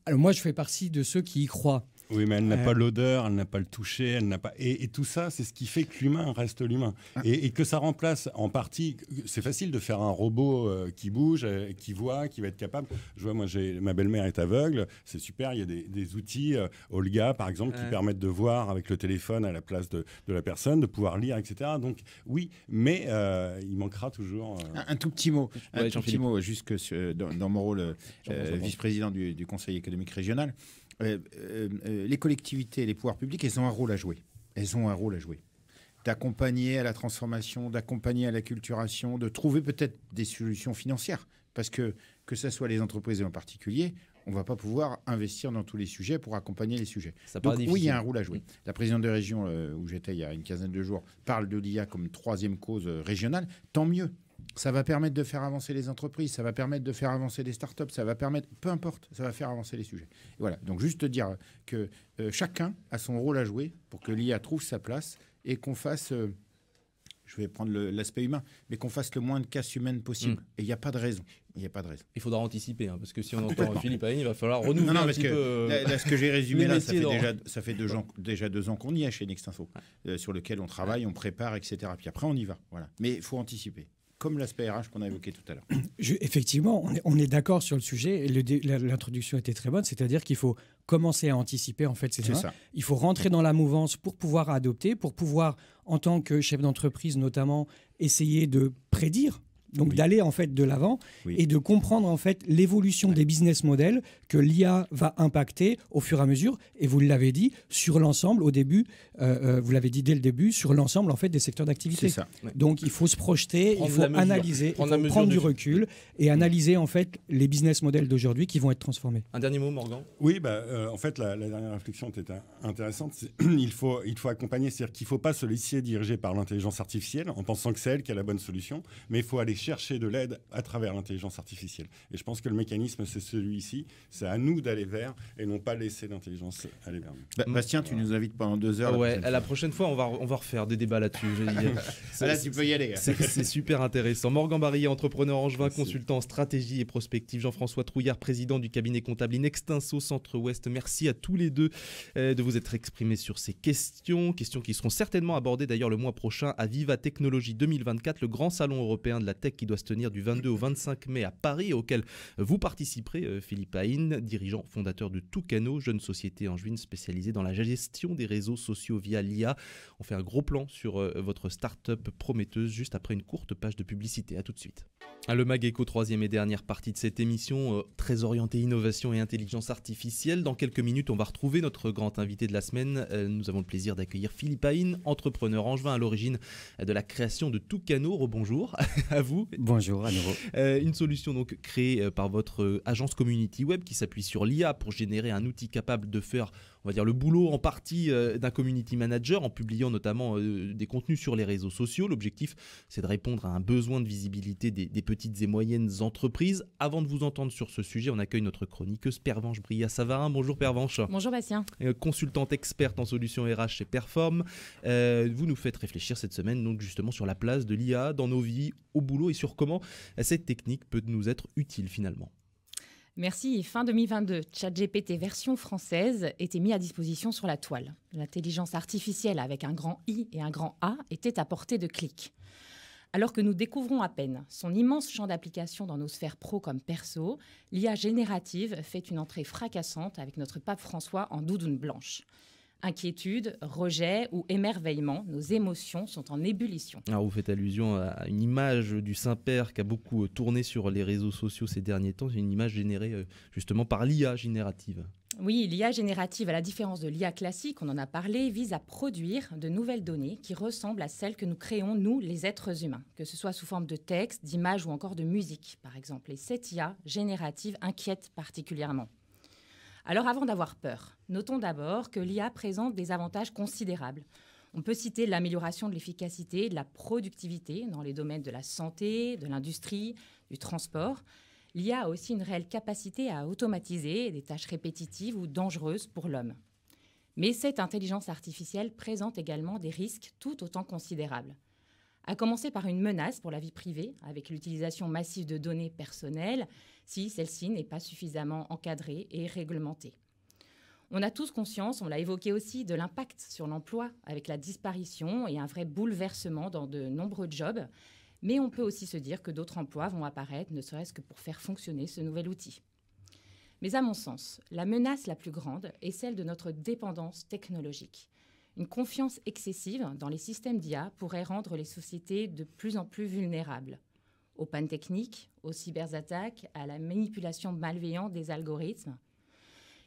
Alors moi, je fais partie de ceux qui y croient. Oui, mais elle n'a pas l'odeur, elle n'a pas le toucher, elle n'a pas. Et, tout ça, c'est ce qui fait que l'humain reste l'humain. Ah. Et, que ça remplace en partie. C'est facile de faire un robot euh, qui bouge, euh, qui voit, qui va être capable. Je vois, moi, ma belle-mère est aveugle, c'est super. Il y a des, outils, euh, Olga, par exemple, qui permettent de voir avec le téléphone à la place de, la personne, de pouvoir lire, etc. Donc, oui, mais il manquera toujours. Un, tout petit mot, un tout petit mot, juste que, dans, mon rôle vice-président du, du Conseil économique régional. Euh, euh, euh, les collectivités et les pouvoirs publics, elles ont un rôle à jouer. Elles ont un rôle à jouer. D'accompagner à la transformation, d'accompagner à la culturation, de trouver peut-être des solutions financières. Parce que, que ce soit les entreprises en particulier, on ne va pas pouvoir investir dans tous les sujets pour accompagner les sujets. Donc oui, il y a un rôle à jouer. La présidente de région, où j'étais il y a une quinzaine de jours, parle de l'IA comme troisième cause régionale. Tant mieux ça va permettre de faire avancer les entreprises, ça va permettre de faire avancer les startups, ça va permettre, peu importe, ça va faire avancer les sujets. voilà, donc juste dire que euh, chacun a son rôle à jouer pour que l'IA trouve sa place et qu'on fasse, euh, je vais prendre l'aspect humain, mais qu'on fasse le moins de casse humaine possible. Mm. Et il n'y a pas de raison. Il n'y a pas de raison. Il faudra anticiper, hein, parce que si on entend Philippe Aïn, il va falloir renouveler non, non, parce que euh, ce que j'ai *laughs* résumé là, ça fait, déjà, deux ans, déjà deux ans qu'on y est chez Nextinfo, sur lequel on travaille, on prépare, etc. Puis après, on y va. Voilà. Mais il faut anticiper comme l'aspect RH qu'on a évoqué tout à l'heure. *clears throat* Effectivement, on est, d'accord sur le sujet. L'introduction était très bonne, c'est-à-dire qu'il faut commencer à anticiper en fait ces ça. Il faut rentrer dans la mouvance pour pouvoir adopter, pour pouvoir en tant que chef d'entreprise notamment essayer de prédire donc d'aller en fait de l'avant et de comprendre en fait l'évolution des business models que l'IA va impacter au fur et à mesure. Et vous l'avez dit sur l'ensemble au début, euh, euh, vous l'avez dit dès le début sur l'ensemble en fait des secteurs d'activité. Donc il faut se projeter, il faut analyser, prendre, du, recul et analyser en fait les business models d'aujourd'hui qui vont être transformés. Un dernier mot, Morgan. Oui, bah, euh, en fait la, dernière réflexion était intéressante. *clears throat* il faut il faut accompagner, c'est-à-dire qu'il ne faut pas se laisser diriger par l'intelligence artificielle en pensant que c'est elle qui a la bonne solution, mais il faut aller chercher de l'aide à travers l'intelligence artificielle. Et je pense que le mécanisme, c'est celui-ci. C'est à nous d'aller vers et non pas laisser l'intelligence aller vers nous. Bastien, tu nous invites pendant deux heures. Ouais, la prochaine fois, on va, on va refaire des débats là-dessus. *laughs* Ah là, tu peux y aller. Hein. C'est super intéressant. Morgan Barillet, entrepreneur angevin, consultant en stratégie et prospective. Jean-François Trouillard, président du cabinet comptable Inextinso Centre-Ouest. Merci à tous les deux euh, de vous être exprimés sur ces questions. Questions qui seront certainement abordées d'ailleurs le mois prochain à Viva Technologie 2024, le grand salon européen de la qui doit se tenir du 22 au 25 mai à Paris, auquel vous participerez, euh, Philippe Haïn, dirigeant fondateur de Toucano, jeune société juin spécialisée dans la gestion des réseaux sociaux via l'IA. On fait un gros plan sur euh, votre start-up prometteuse juste après une courte page de publicité. À tout de suite. Ah, le Mag troisième et dernière partie de cette émission, euh, très orientée innovation et intelligence artificielle. Dans quelques minutes, on va retrouver notre grand invité de la semaine. Nous avons le plaisir d'accueillir Philippe Haïn, entrepreneur angevin à l'origine de la création de Toucano. Rebonjour *laughs* à vous. Bonjour à nouveau. Euh, une solution donc créée euh, par votre euh, agence Community Web qui s'appuie sur l'IA pour générer un outil capable de faire on va dire, le boulot en partie euh, d'un community manager en publiant notamment euh, des contenus sur les réseaux sociaux. L'objectif, c'est de répondre à un besoin de visibilité des, petites et moyennes entreprises. Avant de vous entendre sur ce sujet, on accueille notre chroniqueuse Pervenche Bria Savarin. Bonjour Pervenche. Bonjour Bastien. Euh, consultante experte en solutions RH chez Perform. vous nous faites réfléchir cette semaine donc justement sur la place de l'IA dans nos vies, au boulot et sur comment cette technique peut nous être utile finalement. Merci. Fin 2022, ChatGPT version française était mis à disposition sur la toile. L'intelligence artificielle avec un grand I et un grand A était à portée de clic. Alors que nous découvrons à peine son immense champ d'application dans nos sphères pro comme perso, l'IA générative fait une entrée fracassante avec notre pape François en doudoune blanche inquiétude, rejet ou émerveillement, nos émotions sont en ébullition. Alors ah, vous faites allusion à une image du Saint-Père qui a beaucoup euh, tourné sur les réseaux sociaux ces derniers temps, c'est une image générée euh, justement par l'IA générative. Oui, l'IA générative, à la différence de l'IA classique, on en a parlé, vise à produire de nouvelles données qui ressemblent à celles que nous créons, nous, les êtres humains, que ce soit sous forme de texte, d'images ou encore de musique, par exemple. Et cette IA générative inquiète particulièrement. Alors avant d'avoir peur, notons d'abord que l'IA présente des avantages considérables. On peut citer l'amélioration de l'efficacité, et de la productivité dans les domaines de la santé, de l'industrie, du transport. L'IA a aussi une réelle capacité à automatiser des tâches répétitives ou dangereuses pour l'homme. Mais cette intelligence artificielle présente également des risques tout autant considérables. À commencer par une menace pour la vie privée, avec l'utilisation massive de données personnelles si celle-ci n'est pas suffisamment encadrée et réglementée. On a tous conscience, on l'a évoqué aussi, de l'impact sur l'emploi avec la disparition et un vrai bouleversement dans de nombreux jobs. Mais on peut aussi se dire que d'autres emplois vont apparaître, ne serait-ce que pour faire fonctionner ce nouvel outil. Mais à mon sens, la menace la plus grande est celle de notre dépendance technologique. Une confiance excessive dans les systèmes d'IA pourrait rendre les sociétés de plus en plus vulnérables aux pannes techniques, aux cyberattaques, à la manipulation malveillante des algorithmes.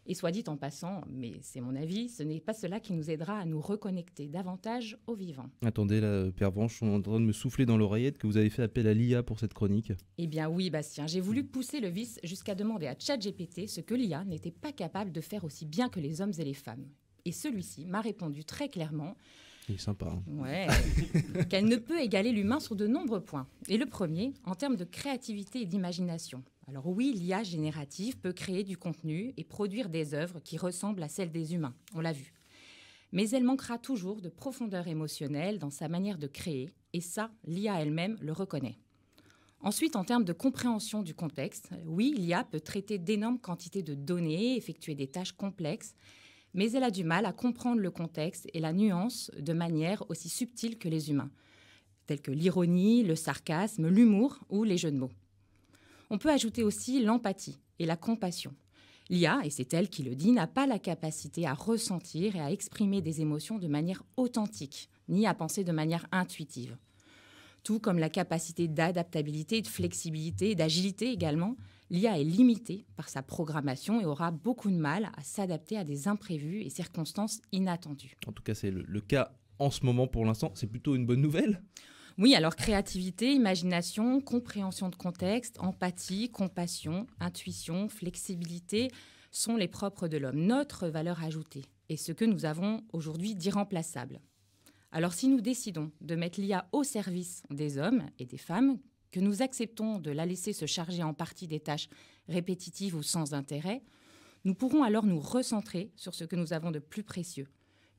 Et soit dit en passant, mais c'est mon avis, ce n'est pas cela qui nous aidera à nous reconnecter davantage au vivant. Attendez, là, Père on est en train de me souffler dans l'oreillette que vous avez fait appel à l'IA pour cette chronique. Eh bien oui, Bastien, j'ai voulu pousser le vice jusqu'à demander à ChatGPT ce que l'IA n'était pas capable de faire aussi bien que les hommes et les femmes. Et celui-ci m'a répondu très clairement sympa. Hein. Ouais. *laughs* Qu'elle ne peut égaler l'humain sur de nombreux points. Et le premier, en termes de créativité et d'imagination. Alors oui, l'IA générative peut créer du contenu et produire des œuvres qui ressemblent à celles des humains. On l'a vu. Mais elle manquera toujours de profondeur émotionnelle dans sa manière de créer. Et ça, l'IA elle-même le reconnaît. Ensuite, en termes de compréhension du contexte, oui, l'IA peut traiter d'énormes quantités de données, effectuer des tâches complexes, mais elle a du mal à comprendre le contexte et la nuance de manière aussi subtile que les humains, tels que l'ironie, le sarcasme, l'humour ou les jeux de mots. On peut ajouter aussi l'empathie et la compassion. L'IA, et c'est elle qui le dit, n'a pas la capacité à ressentir et à exprimer des émotions de manière authentique, ni à penser de manière intuitive. Tout comme la capacité d'adaptabilité, de flexibilité, et d'agilité également, l'IA est limitée par sa programmation et aura beaucoup de mal à s'adapter à des imprévus et circonstances inattendues. En tout cas, c'est le, cas en ce moment pour l'instant. C'est plutôt une bonne nouvelle oui, alors créativité, imagination, compréhension de contexte, empathie, compassion, intuition, flexibilité sont les propres de l'homme, notre valeur ajoutée et ce que nous avons aujourd'hui d'irremplaçable. Alors si nous décidons de mettre l'IA au service des hommes et des femmes que nous acceptons de la laisser se charger en partie des tâches répétitives ou sans intérêt, nous pourrons alors nous recentrer sur ce que nous avons de plus précieux,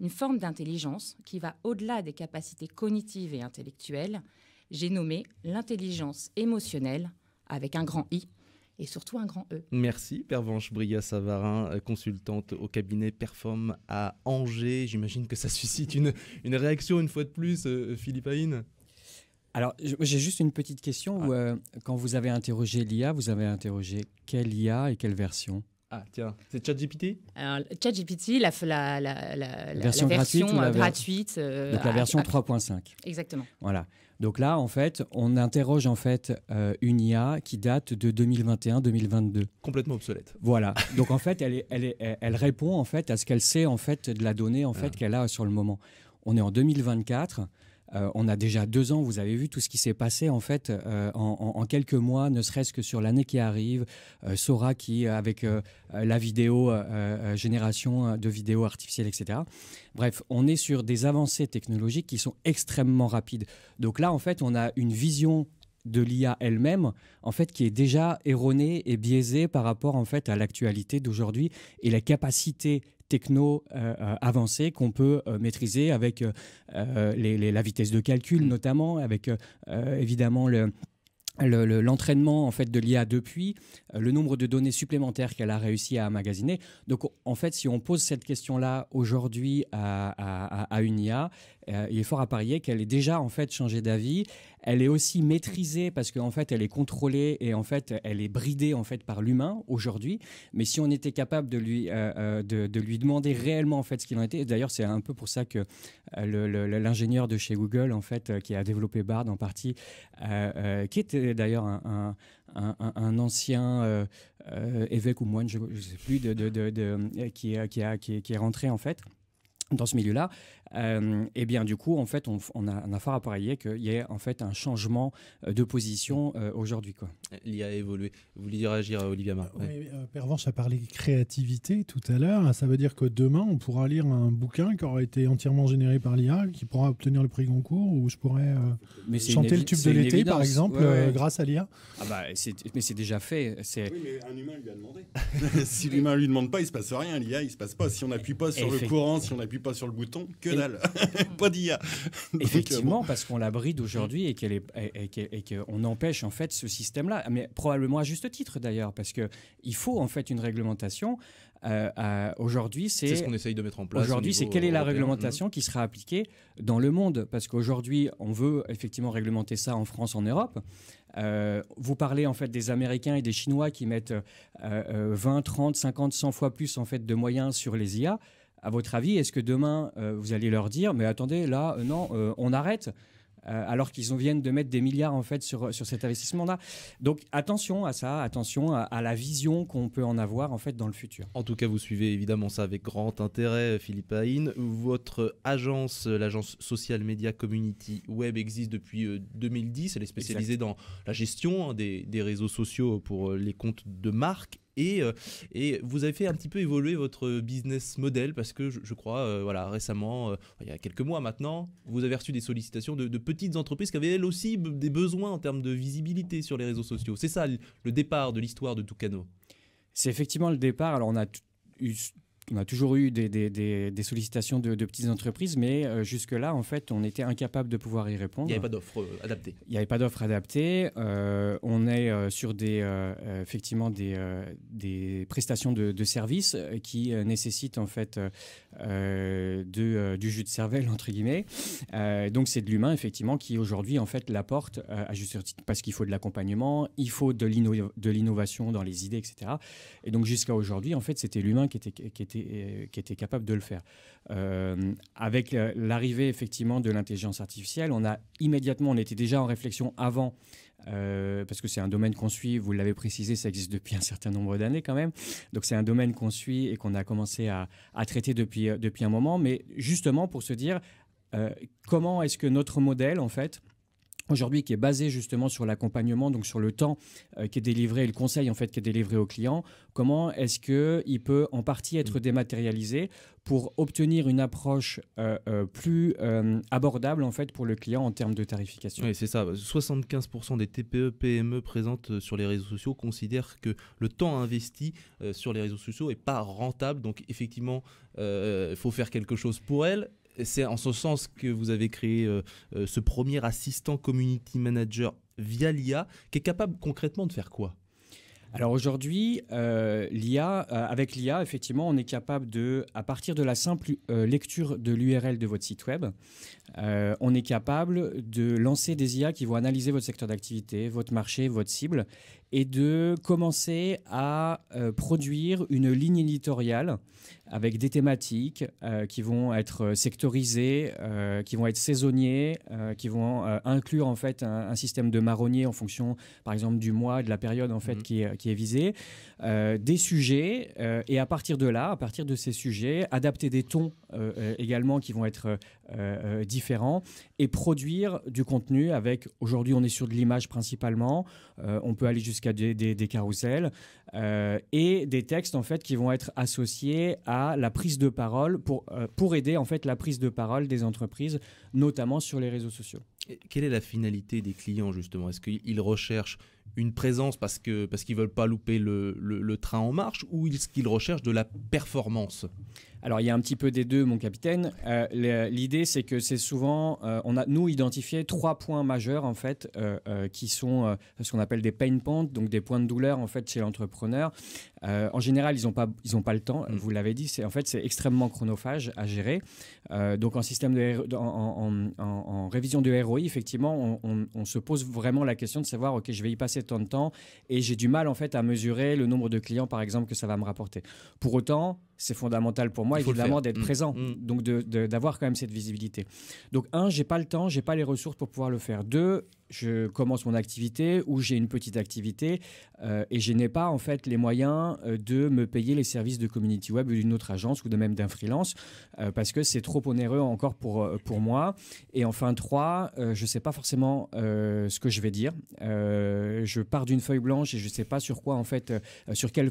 une forme d'intelligence qui va au-delà des capacités cognitives et intellectuelles, j'ai nommé l'intelligence émotionnelle avec un grand I et surtout un grand E. Merci Pervenche Bria-Savarin, consultante au cabinet Perform à Angers. J'imagine que ça suscite une, une réaction une fois de plus, euh, Philippe alors, j'ai juste une petite question. Euh, quand vous avez interrogé l'IA, vous avez interrogé quelle IA et quelle version ah tiens, c'est ChatGPT ChatGPT, la, version gratuite, la euh, euh, la version 3.5. Exactement. Voilà. Donc là, en fait, on interroge en fait une IA qui date de 2021-2022. Complètement obsolète. Voilà. *laughs* Donc en fait, elle, répond en fait à ce qu'elle sait en fait de la donnée en ah. fait qu'elle a sur le moment. On est en 2024. Euh, on a déjà deux ans, vous avez vu tout ce qui s'est passé en fait euh, en, quelques mois, ne serait-ce que sur l'année qui arrive. Euh, Sora qui, avec la vidéo, génération de vidéos artificielles, etc. Bref, on est sur des avancées technologiques qui sont extrêmement rapides. Donc là, en fait, on a une vision de l'IA elle-même, en fait, qui est déjà erronée et biaisée par rapport en fait à l'actualité d'aujourd'hui et la capacité techno euh, euh, avancée qu'on peut euh, maîtriser avec la vitesse de calcul mm. notamment, avec évidemment l'entraînement en fait de l'IA depuis, le nombre de données supplémentaires qu'elle a réussi à magasiner. Donc en fait, si on pose cette question-là aujourd'hui à, une IA, euh, il est fort à parier qu'elle est déjà en fait changée d'avis. Elle est aussi maîtrisée parce qu'en fait elle est contrôlée et en fait elle est bridée en fait par l'humain aujourd'hui. Mais si on était capable de lui euh, euh, de, lui demander réellement en fait ce qu'il en était. D'ailleurs c'est un peu pour ça que l'ingénieur de chez Google en fait qui a développé Bard en partie, qui était d'ailleurs un, un, ancien évêque ou moine, je ne sais plus, de, de, qui, a, qui est rentré en fait dans ce milieu-là, et euh, eh bien du coup, en fait, on, a, on a fort à parier qu'il y ait en fait un changement euh, de position euh, aujourd'hui. L'IA a évolué. Vous voulez réagir, Olivia Mar oui, Pervenche a parlé créativité tout à l'heure. Ça veut dire que demain, on pourra lire un bouquin qui aura été entièrement généré par l'IA, qui pourra obtenir le prix Goncourt, ou je pourrais chanter le tube de l'été, par exemple, grâce à l'IA. Ah bah, mais c'est déjà fait. Oui, mais un humain lui a demandé. *laughs* si l'humain lui demande pas, il se passe rien. L'IA, il se passe pas. Si on n'appuie pas sur le courant, si on n'appuie pas sur le bouton, que pas mmh. *laughs* d'IA. Effectivement, euh, parce qu'on la bride aujourd'hui et qu'on empêche en fait ce système-là, mais probablement à juste titre d'ailleurs, parce qu'il faut en fait une réglementation. Euh, aujourd'hui, c'est. ce qu'on essaye de mettre en place. Aujourd'hui, c'est quelle est la réglementation mmh. qui sera appliquée dans le monde Parce qu'aujourd'hui, on veut effectivement réglementer ça en France, en Europe. Euh, vous parlez en fait des Américains et des Chinois qui mettent 20, 30, 50, 100 fois plus en fait de moyens sur les IA. À votre avis, est-ce que demain, euh, vous allez leur dire, mais attendez, là, euh, non, euh, on arrête alors qu'ils viennent de mettre des milliards en fait sur, sur cet investissement-là. Donc attention à ça, attention à, la vision qu'on peut en avoir en fait dans le futur. En tout cas, vous suivez évidemment ça avec grand intérêt, Philippe Haïn. Votre agence, l'agence Social Media Community Web, existe depuis 2010. Elle est spécialisée dans la gestion hein, des, des réseaux sociaux pour les comptes de marques euh, et, vous avez fait un petit peu évoluer votre business model parce que je, crois, euh, voilà, récemment, euh, il y a quelques mois maintenant, vous avez reçu des sollicitations de, de petites entreprises qui avaient elles aussi des besoins en termes de visibilité sur les réseaux sociaux. C'est ça le départ de l'histoire de Tucano. C'est effectivement le départ. Alors on a eu on a toujours eu des, sollicitations de, petites entreprises, mais euh, jusque-là, en fait, on était incapable de pouvoir y répondre. Il n'y avait pas d'offre euh, adaptées. Il n'y avait pas d'offres adaptées. Euh, on est sur des, effectivement des, des prestations de, services qui nécessitent en fait de, du jus de cervelle, *laughs* entre guillemets. donc c'est de l'humain, effectivement, qui aujourd'hui, en fait, l'apporte à juste parce qu'il faut de l'accompagnement, il faut de l'innovation dans les idées, etc. Et donc jusqu'à aujourd'hui, en fait, c'était l'humain qui était, qui était qui était capable de le faire. Euh, avec euh, l'arrivée effectivement de l'intelligence artificielle, on a immédiatement, on était déjà en réflexion avant, euh, parce que c'est un domaine qu'on suit, vous l'avez précisé, ça existe depuis un certain nombre d'années quand même. Donc c'est un domaine qu'on suit et qu'on a commencé à, traiter depuis, depuis un moment, mais justement pour se dire comment est-ce que notre modèle, en fait, aujourd'hui qui est basé justement sur l'accompagnement, donc sur le temps euh, qui est délivré le conseil en fait qui est délivré au client, comment est-ce qu'il peut en partie être mm. dématérialisé pour obtenir une approche euh, euh, plus abordable en fait pour le client en termes de tarification Oui, c'est ça. 75% des TPE, PME présentes sur les réseaux sociaux considèrent que le temps investi sur les réseaux sociaux n'est pas rentable, donc effectivement, il faut faire quelque chose pour elles c'est en ce sens que vous avez créé euh, euh, ce premier assistant community manager via l'IA, qui est capable concrètement de faire quoi alors aujourd'hui, euh, l'IA, avec l'IA, effectivement, on est capable de, à partir de la simple lecture de l'URL de votre site web, on est capable de lancer des IA qui vont analyser votre secteur d'activité, votre marché, votre cible, et de commencer à euh, produire une ligne éditoriale avec des thématiques euh, qui vont être sectorisées, euh, qui vont être saisonniers, qui vont inclure en fait un, système de marronnier en fonction, par exemple, du mois, de la période en fait mhm. qui, est, qui, est, visée, des sujets et à partir de là, à partir de ces sujets, adapter des tons également qui vont être différents et produire du contenu avec. Aujourd'hui, on est sur de l'image principalement. on peut aller jusqu'à jusqu'à des, des, carousels, euh, et des textes en fait qui vont être associés à la prise de parole pour, euh, pour aider en fait la prise de parole des entreprises, notamment sur les réseaux sociaux. quelle est la finalité des clients justement Est-ce qu'ils recherchent une présence parce que parce qu'ils veulent pas louper le, le train en marche ou est-ce qu'ils recherchent de la performance alors, il y a un petit peu des deux, mon capitaine. Euh, l'idée, c'est que c'est souvent, euh, on a nous identifié trois points majeurs en fait, euh, qui sont ce qu'on appelle des pain points, donc des points de douleur en fait chez l'entrepreneur. en général, ils n'ont pas, ils ont pas le temps. Mm. Vous l'avez dit, c'est en fait c'est extrêmement chronophage à gérer. donc en système de, e, en, révision de ROI, effectivement, on, on, se pose vraiment la question de savoir, ok, je vais y passer tant de temps et j'ai du mal en fait à mesurer le nombre de clients par exemple que ça va me rapporter. Pour autant, c'est fondamental pour moi, évidemment, d'être mmh. présent, mmh. donc d'avoir quand même cette visibilité. Donc, un, j'ai pas le temps, j'ai pas les ressources pour pouvoir le faire. Deux, je commence mon activité ou j'ai une petite activité euh, et je n'ai pas en fait les moyens euh, de me payer les services de community web d'une autre agence ou de même d'un freelance euh, parce que c'est trop onéreux encore pour, pour moi. Et enfin, trois, je ne sais pas forcément ce que je vais dire. je pars d'une feuille blanche et je ne sais pas sur quoi en fait, sur quel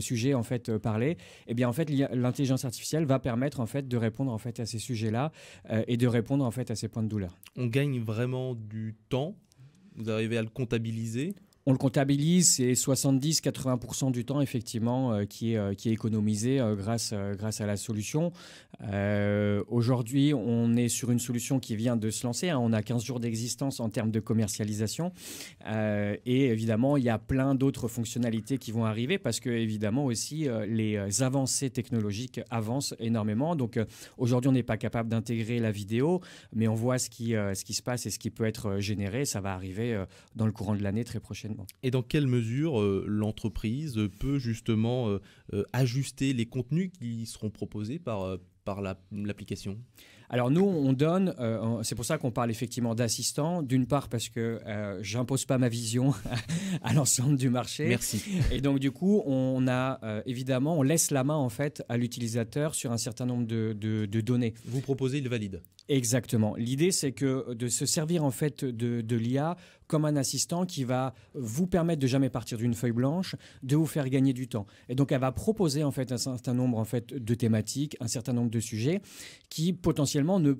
sujet en fait parler. Et eh bien en fait, l'intelligence artificielle va permettre en fait de répondre en fait à ces sujets-là et de répondre en fait à ces points de douleur. On gagne vraiment du temps vous arrivez à le comptabiliser on le comptabilise, c'est 70-80% du temps effectivement euh, euh, qui, est, économisé euh, grâce, à la solution. Aujourd'hui, on est sur une solution qui vient de se lancer. Hein. on a 15 jours d'existence en termes de commercialisation. et évidemment, il y a plein d'autres fonctionnalités qui vont arriver parce que évidemment aussi les avancées technologiques avancent énormément. Donc aujourd'hui, on n'est pas capable d'intégrer la vidéo, mais on voit ce qui, ce qui se passe et ce qui peut être généré. Ça va arriver dans le courant de l'année très prochaine. Et dans quelle mesure euh, l'entreprise peut justement euh, euh, ajuster les contenus qui seront proposés par, par l'application alors nous, on donne, euh, c'est pour ça qu'on parle effectivement d'assistant, d'une part parce que euh, j'impose pas ma vision *laughs* à l'ensemble du marché. Merci. Et donc du coup, on a euh, évidemment, on laisse la main en fait à l'utilisateur sur un certain nombre de, données. Vous proposez, il valide. Exactement. L'idée, c'est que de se servir en fait de, de l'IA comme un assistant qui va vous permettre de jamais partir d'une feuille blanche, de vous faire gagner du temps. Et donc, elle va proposer en fait un certain nombre en fait de thématiques, un certain nombre de sujets qui potentiellement ne,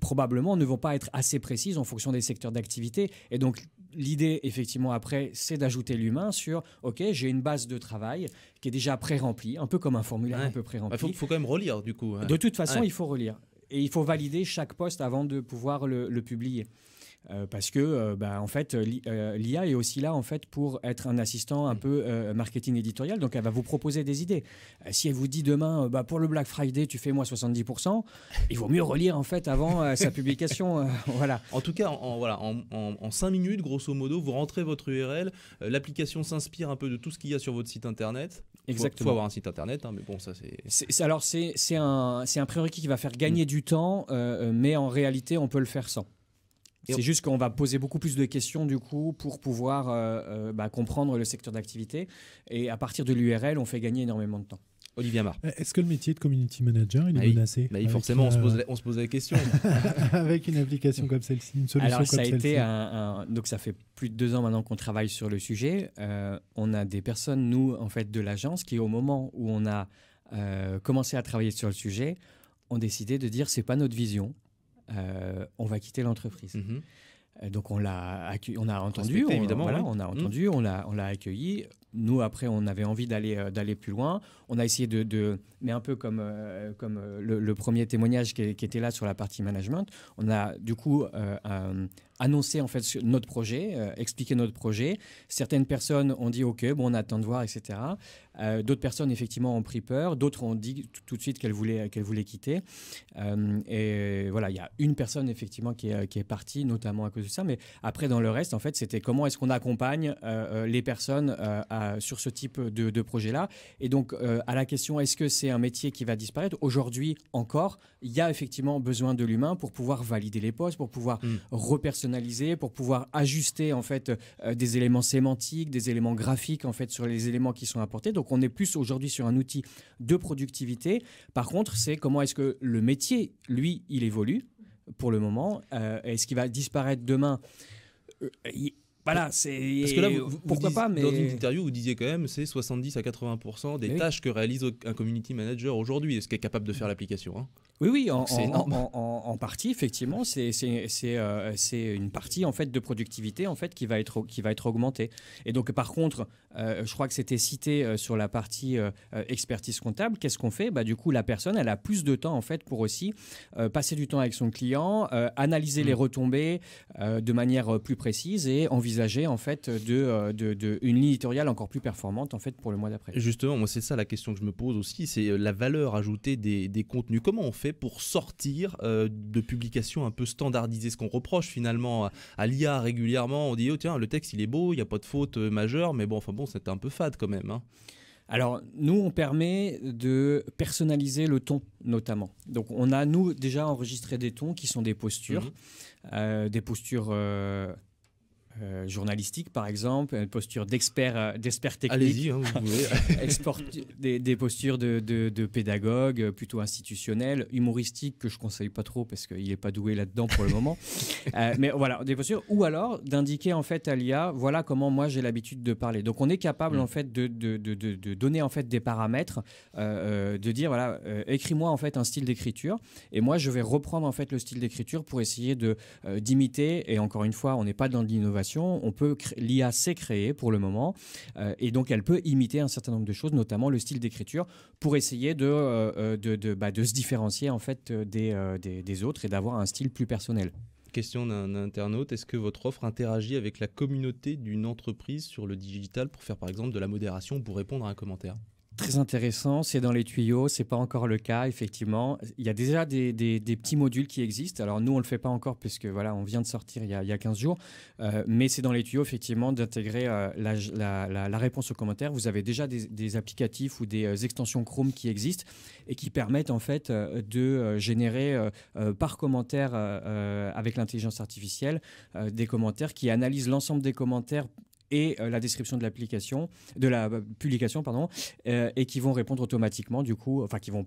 probablement ne vont pas être assez précises en fonction des secteurs d'activité. Et donc, l'idée, effectivement, après, c'est d'ajouter l'humain sur, OK, j'ai une base de travail qui est déjà pré-remplie, un peu comme un formulaire un peu pré-rempli. Il bah, faut, quand même relire, du coup. De toute façon, il faut relire. Et il faut valider chaque poste avant de pouvoir le publier. Euh, parce que, euh, bah, en fait, euh, l'IA est aussi là en fait pour être un assistant un peu marketing éditorial. Donc, elle va vous proposer des idées. si elle vous dit demain, bah, pour le Black Friday, tu fais moi 70%, il vaut mieux relire en fait avant sa publication. *laughs* voilà. En tout cas, en, voilà, 5 minutes, grosso modo, vous rentrez votre URL. L'application s'inspire un peu de tout ce qu'il y a sur votre site internet. Exactement. Il faut, avoir un site internet, hein, mais bon, ça c'est. Alors, c'est un, un prérequis qui va faire gagner du temps, mais en réalité, on peut le faire sans. C'est juste qu'on va poser beaucoup plus de questions du coup pour pouvoir euh, euh, bah, comprendre le secteur d'activité. Et à partir de l'URL, on fait gagner énormément de temps. Olivier Mar. Euh, est-ce que le métier de community manager, il est bah menacé bah Forcément, on, se pose la, on se pose la question. *laughs* avec une application comme celle-ci, une solution Alors, comme ça a été un, Donc, ça fait plus de deux ans maintenant qu'on travaille sur le sujet. on a des personnes, nous, en fait, de l'agence, qui, au moment où on a commencé à travailler sur le sujet, ont décidé de dire c'est pas notre vision, euh, on va quitter l'entreprise. Mhm. Euh, donc on l'a on a entendu, on, voilà, on a mhm. entendu, on l'a on accueilli. Nous après on avait envie d'aller euh, d'aller plus loin. On a essayé de, mais un peu comme comme le, premier témoignage qui, était là sur la partie management. On a du coup annoncer en fait notre projet, euh, expliquer notre projet. Certaines personnes ont dit OK, bon, on attend de voir, etc. Euh, d'autres personnes effectivement ont pris peur, d'autres ont dit tout de suite qu'elles voulaient qu'elles voulaient quitter. Euh, et voilà, il y a une personne effectivement qui est, partie, notamment à cause de ça. Mais après, dans le reste, en fait, c'était comment est-ce qu'on accompagne les personnes sur ce type de, projet-là. Et donc à la question est-ce que c'est un métier qui va disparaître aujourd'hui encore, il y a effectivement besoin de l'humain pour pouvoir valider les postes, pour pouvoir mmh pour pouvoir ajuster en fait euh, des éléments sémantiques, des éléments graphiques en fait sur les éléments qui sont apportés. Donc on est plus aujourd'hui sur un outil de productivité. Par contre, c'est comment est-ce que le métier, lui, il évolue pour le moment. Euh, est-ce qu'il va disparaître demain euh, voilà, c'est. Parce que là, euh, pourquoi pas, mais. Dans une interview, vous disiez quand même, c'est 70 à 80% des tâches que réalise un community manager aujourd'hui, ce qui est capable de faire l'application. Hein oui, oui, en, en, en, partie, effectivement, euh, c'est une partie en fait de productivité en fait qui va être qui va être augmentée. Et donc, par contre, euh, je crois que c'était cité sur la partie expertise comptable. Qu'est-ce qu'on fait Bah, du coup, la personne, elle a plus de temps en fait pour aussi passer du temps avec son client, analyser mmh. les retombées de manière plus précise et envisager en fait euh, de, de, une ligne éditoriale encore plus performante en fait pour le mois d'après. Justement, moi c'est ça la question que je me pose aussi, c'est euh, la valeur ajoutée des, des, contenus. Comment on fait pour sortir euh, de publications un peu standardisées, ce qu'on reproche finalement à, l'IA régulièrement On dit oh tiens le texte il est beau, il n'y a pas de faute majeure, mais bon enfin bon c'est un peu fade quand même. Hein. Alors, nous, on permet de personnaliser le ton, notamment. Donc, on a, nous, déjà enregistré des tons qui sont des postures, mmh. des postures euh, euh, journalistique, par exemple, une posture d'expert, euh, d'expert technique, hein, vous voulez. *laughs* des, postures de, de, pédagogue plutôt institutionnel, humoristique que je conseille pas trop parce qu'il n'est pas doué là-dedans pour le moment. *laughs* Euh, mais voilà, des postures. Ou alors d'indiquer en fait à l'IA, voilà comment moi j'ai l'habitude de parler. Donc on est capable mm. en fait de, de, donner en fait des paramètres, de dire voilà, écris-moi en fait un style d'écriture et moi je vais reprendre en fait le style d'écriture pour essayer de d'imiter. Et encore une fois, on n'est pas dans l'innovation on peut l'IA s'est créée pour le moment euh, et donc elle peut imiter un certain nombre de choses, notamment le style d'écriture, pour essayer de, euh, euh, bah, se différencier en fait des, des autres et d'avoir un style plus personnel. Question d'un internaute, est-ce que votre offre interagit avec la communauté d'une entreprise sur le digital pour faire par exemple de la modération ou pour répondre à un commentaire Très intéressant, c'est dans les tuyaux, c'est pas encore le cas, effectivement. Il y a déjà des, petits modules qui existent. Alors nous, on le fait pas encore puisque voilà, on vient de sortir il y a, il y a 15 jours, euh, mais c'est dans les tuyaux, effectivement, d'intégrer euh, la, réponse aux commentaires. Vous avez déjà des, applicatifs ou des euh, extensions Chrome qui existent et qui permettent en fait de générer par commentaire avec l'intelligence artificielle des commentaires qui analysent l'ensemble des commentaires et euh, la description de l'application, de la euh, publication, pardon, euh, et qui vont répondre automatiquement, du coup, enfin, qui vont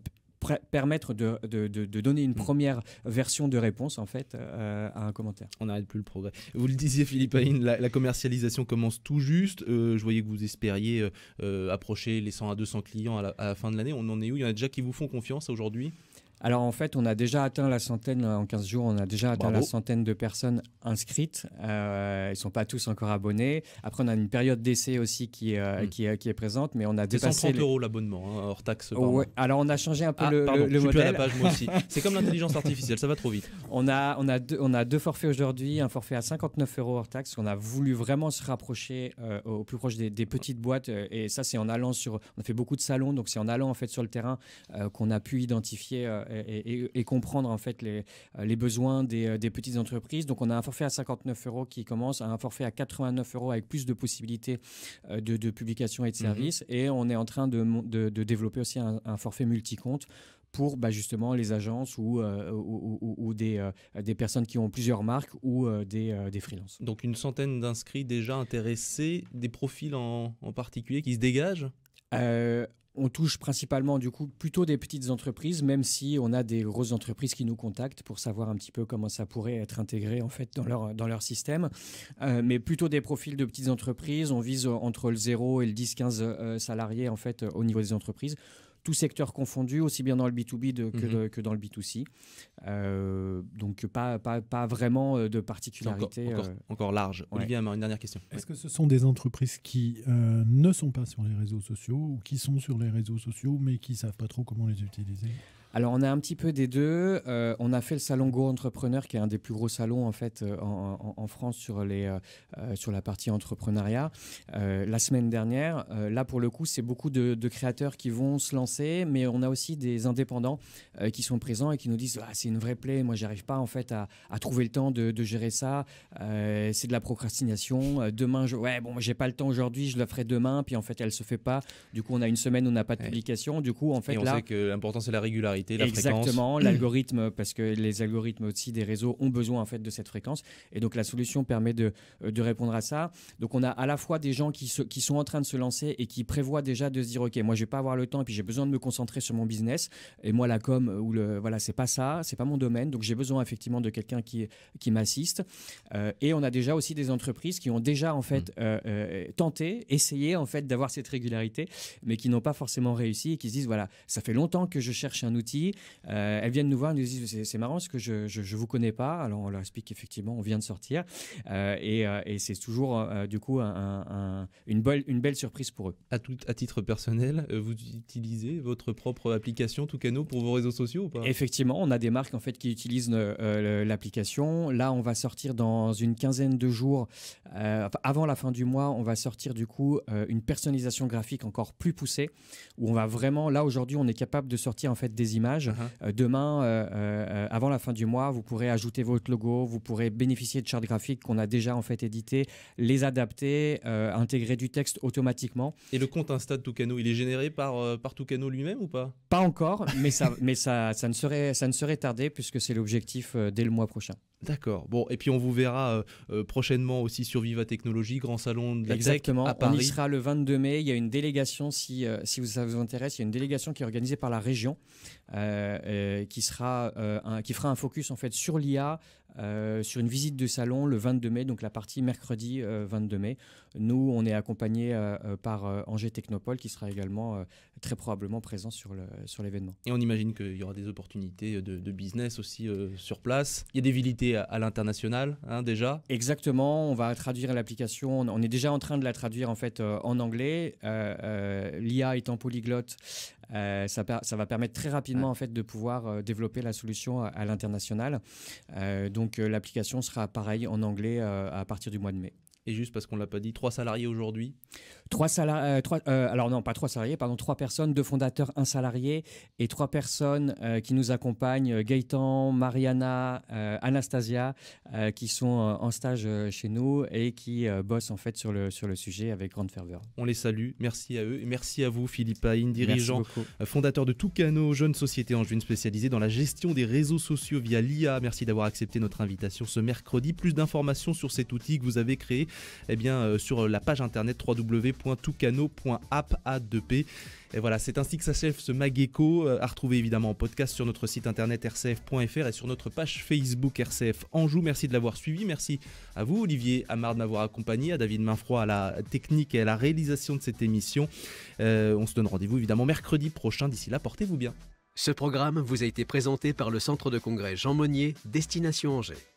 permettre de, donner une mm. première version de réponse en fait à un commentaire. On n'arrête plus le progrès. Vous le disiez Philippe la, commercialisation commence tout juste. je voyais que vous espériez approcher les 100 à 200 clients à la, à la fin de l'année. On en est où Il y en a déjà qui vous font confiance aujourd'hui alors en fait, on a déjà atteint la centaine, euh, en 15 jours, on a déjà atteint la centaine de personnes inscrites. Euh, ils ne sont pas tous encore abonnés. Après, on a une période d'essai aussi qui, euh, hmm. qui, est présente, mais on a dépassé... 130 euros l'abonnement, hein, hors taxe. Alors on a changé un peu ah, le, le, modèle. à la page, moi aussi. *laughs* C'est comme l'intelligence artificielle, ça va trop vite. On a, on a, deux, on a deux forfaits aujourd'hui, un forfait à 59 euros hors taxe. On a voulu vraiment se rapprocher au plus proche des, des, petites boîtes. et ça, c'est en allant sur... On a fait beaucoup de salons, donc c'est en allant en fait sur le terrain qu'on a pu identifier et, comprendre en fait les, euh, les besoins euh, des, petites entreprises. Donc on a un forfait à 59 euros qui commence, un forfait à 89 euros avec plus de possibilités euh, de, publication et de mhm. services. Et on est en train de, développer aussi un, forfait forfait multicompte pour bah, justement les agences ou, ou, des, des, personnes qui ont plusieurs marques ou des, des, freelances. Donc une centaine d'inscrits déjà intéressés, des profils en, particulier qui se dégagent on touche principalement du coup plutôt des petites entreprises, même si on a des grosses entreprises qui nous contactent pour savoir un petit peu comment ça pourrait être intégré en fait dans leur, dans leur système. Euh, mais plutôt des profils de petites entreprises, on vise entre le 0 et le 10-15 euh, salariés en fait euh, au niveau des entreprises tout secteur confondu, aussi bien dans le B2B mhm. que, dans le B2C. Euh, donc, pas, pas, pas, vraiment euh, de particularité. Encore, euh, large. Olivier une dernière question. Est-ce que ce sont des entreprises qui ne sont pas sur les réseaux sociaux ou qui sont sur les réseaux sociaux mais qui ne savent pas trop comment les utiliser alors on a un petit peu des deux. Euh, on a fait le salon Go Entrepreneur, qui est un des plus gros salons en fait euh, en, France sur les euh, sur la partie entrepreneuriat. la semaine dernière, là pour le coup, c'est beaucoup de, créateurs qui vont se lancer, mais on a aussi des indépendants qui sont présents et qui nous disent ah, c'est une vraie plaie. Moi, j'arrive pas en fait à, trouver le temps de, gérer ça. c'est de la procrastination. demain, je... ouais bon, j'ai pas le temps aujourd'hui, je le ferai demain. Puis en fait, elle se fait pas. Du coup, on a une semaine où on n'a pas de publication. Du coup, en fait, on sait que l'important c'est la régularité. Exactement, *clears throat* l'algorithme, parce que les algorithmes aussi des réseaux ont besoin en fait de cette fréquence. Et donc la solution permet euh, de, répondre à ça. Donc on a à la fois des gens qui, se, qui sont en train de se lancer et qui prévoient déjà de se dire ok, moi je vais pas avoir le temps et puis j'ai besoin de me concentrer sur mon business. Et moi la com ou le voilà c'est pas ça, c'est pas mon domaine. Donc j'ai besoin effectivement de quelqu'un qui qui m'assiste. Euh, et on a déjà aussi des entreprises qui ont déjà en fait mm. euh, tenté, essayé en fait d'avoir cette régularité, mais qui n'ont pas forcément réussi et qui se disent voilà ça fait longtemps que je cherche un outil euh, elles viennent nous voir, nous disent c'est marrant parce que je, je, vous connais pas. Alors on leur explique qu'effectivement on vient de sortir euh, et, euh, et c'est toujours du coup un, une, belle, une belle surprise pour eux. À, tout, à titre personnel, vous utilisez votre propre application Toucano pour vos réseaux sociaux ou pas Effectivement, on a des marques en fait qui utilisent l'application. Là, on va sortir dans une quinzaine de jours, avant la fin du mois, on va sortir du coup une personnalisation graphique encore plus poussée où on va vraiment là aujourd'hui on est capable de sortir en fait des images Uh-huh. Euh, demain, euh, euh, avant la fin du mois, vous pourrez ajouter votre logo, vous pourrez bénéficier de chartes graphiques qu'on a déjà en fait édité, les adapter, intégrer du texte automatiquement. Et le compte Insta de Toucano, il est généré par, par Toucano lui-même ou pas Pas encore, *laughs* mais, ça, mais ça, ça, ne serait, ça ne serait tardé puisque c'est l'objectif dès le mois prochain. D'accord. Bon, et puis on vous verra prochainement aussi sur Viva Technologie, grand salon de Exactement. à Paris. On y sera le 22 mai. Il y a une délégation, si, si ça vous intéresse, il y a une délégation qui est organisée par la région euh, euh, qui sera euh, un, qui fera un focus en fait sur l'IA euh, sur une visite de salon le 22 mai, donc la partie mercredi 22 euh, mai. Nous, on est accompagné euh, par Angers Technopole qui sera également très probablement présent sur l'événement. Sur et on imagine qu'il y aura des opportunités de, business aussi sur place. Il y a des vilités à, l'international hein, déjà. Exactement, on va traduire l'application. On, est déjà en train de la traduire en fait en anglais. L'IA étant polyglotte, ça, va permettre très rapidement en fait de pouvoir développer la solution à, l'international. Donc euh, l'application sera pareille en anglais euh, à partir du mois de mai. Et juste parce qu'on ne l'a pas dit, trois salariés aujourd'hui Trois salariés, euh, euh, alors non, pas trois salariés, pardon, trois personnes, deux fondateurs, un salarié et trois personnes euh, qui nous accompagnent, Gaëtan, Mariana, Anastasia, qui sont en stage chez nous et qui bossent en fait sur le, sur le sujet avec grande ferveur. On les salue, merci à eux et merci à vous Philippe Aïn, dirigeant, fondateur de Toucano, jeune société en juin spécialisée dans la gestion des réseaux sociaux via l'IA. Merci d'avoir accepté notre invitation ce mercredi. Plus d'informations sur cet outil que vous avez créé eh bien, sur la page internet www www.toucano.app2p. Et voilà, c'est ainsi que s'achève ce Magéco, euh, à retrouver évidemment en podcast sur notre site internet rcf.fr et sur notre page Facebook RCF Anjou. Merci de l'avoir suivi, merci à vous Olivier Amard de m'avoir accompagné, à David Mainfroy à la technique et à la réalisation de cette émission. Euh, on se donne rendez-vous évidemment mercredi prochain, d'ici là, portez-vous bien. Ce programme vous a été présenté par le Centre de congrès Jean Monnier, Destination Angers.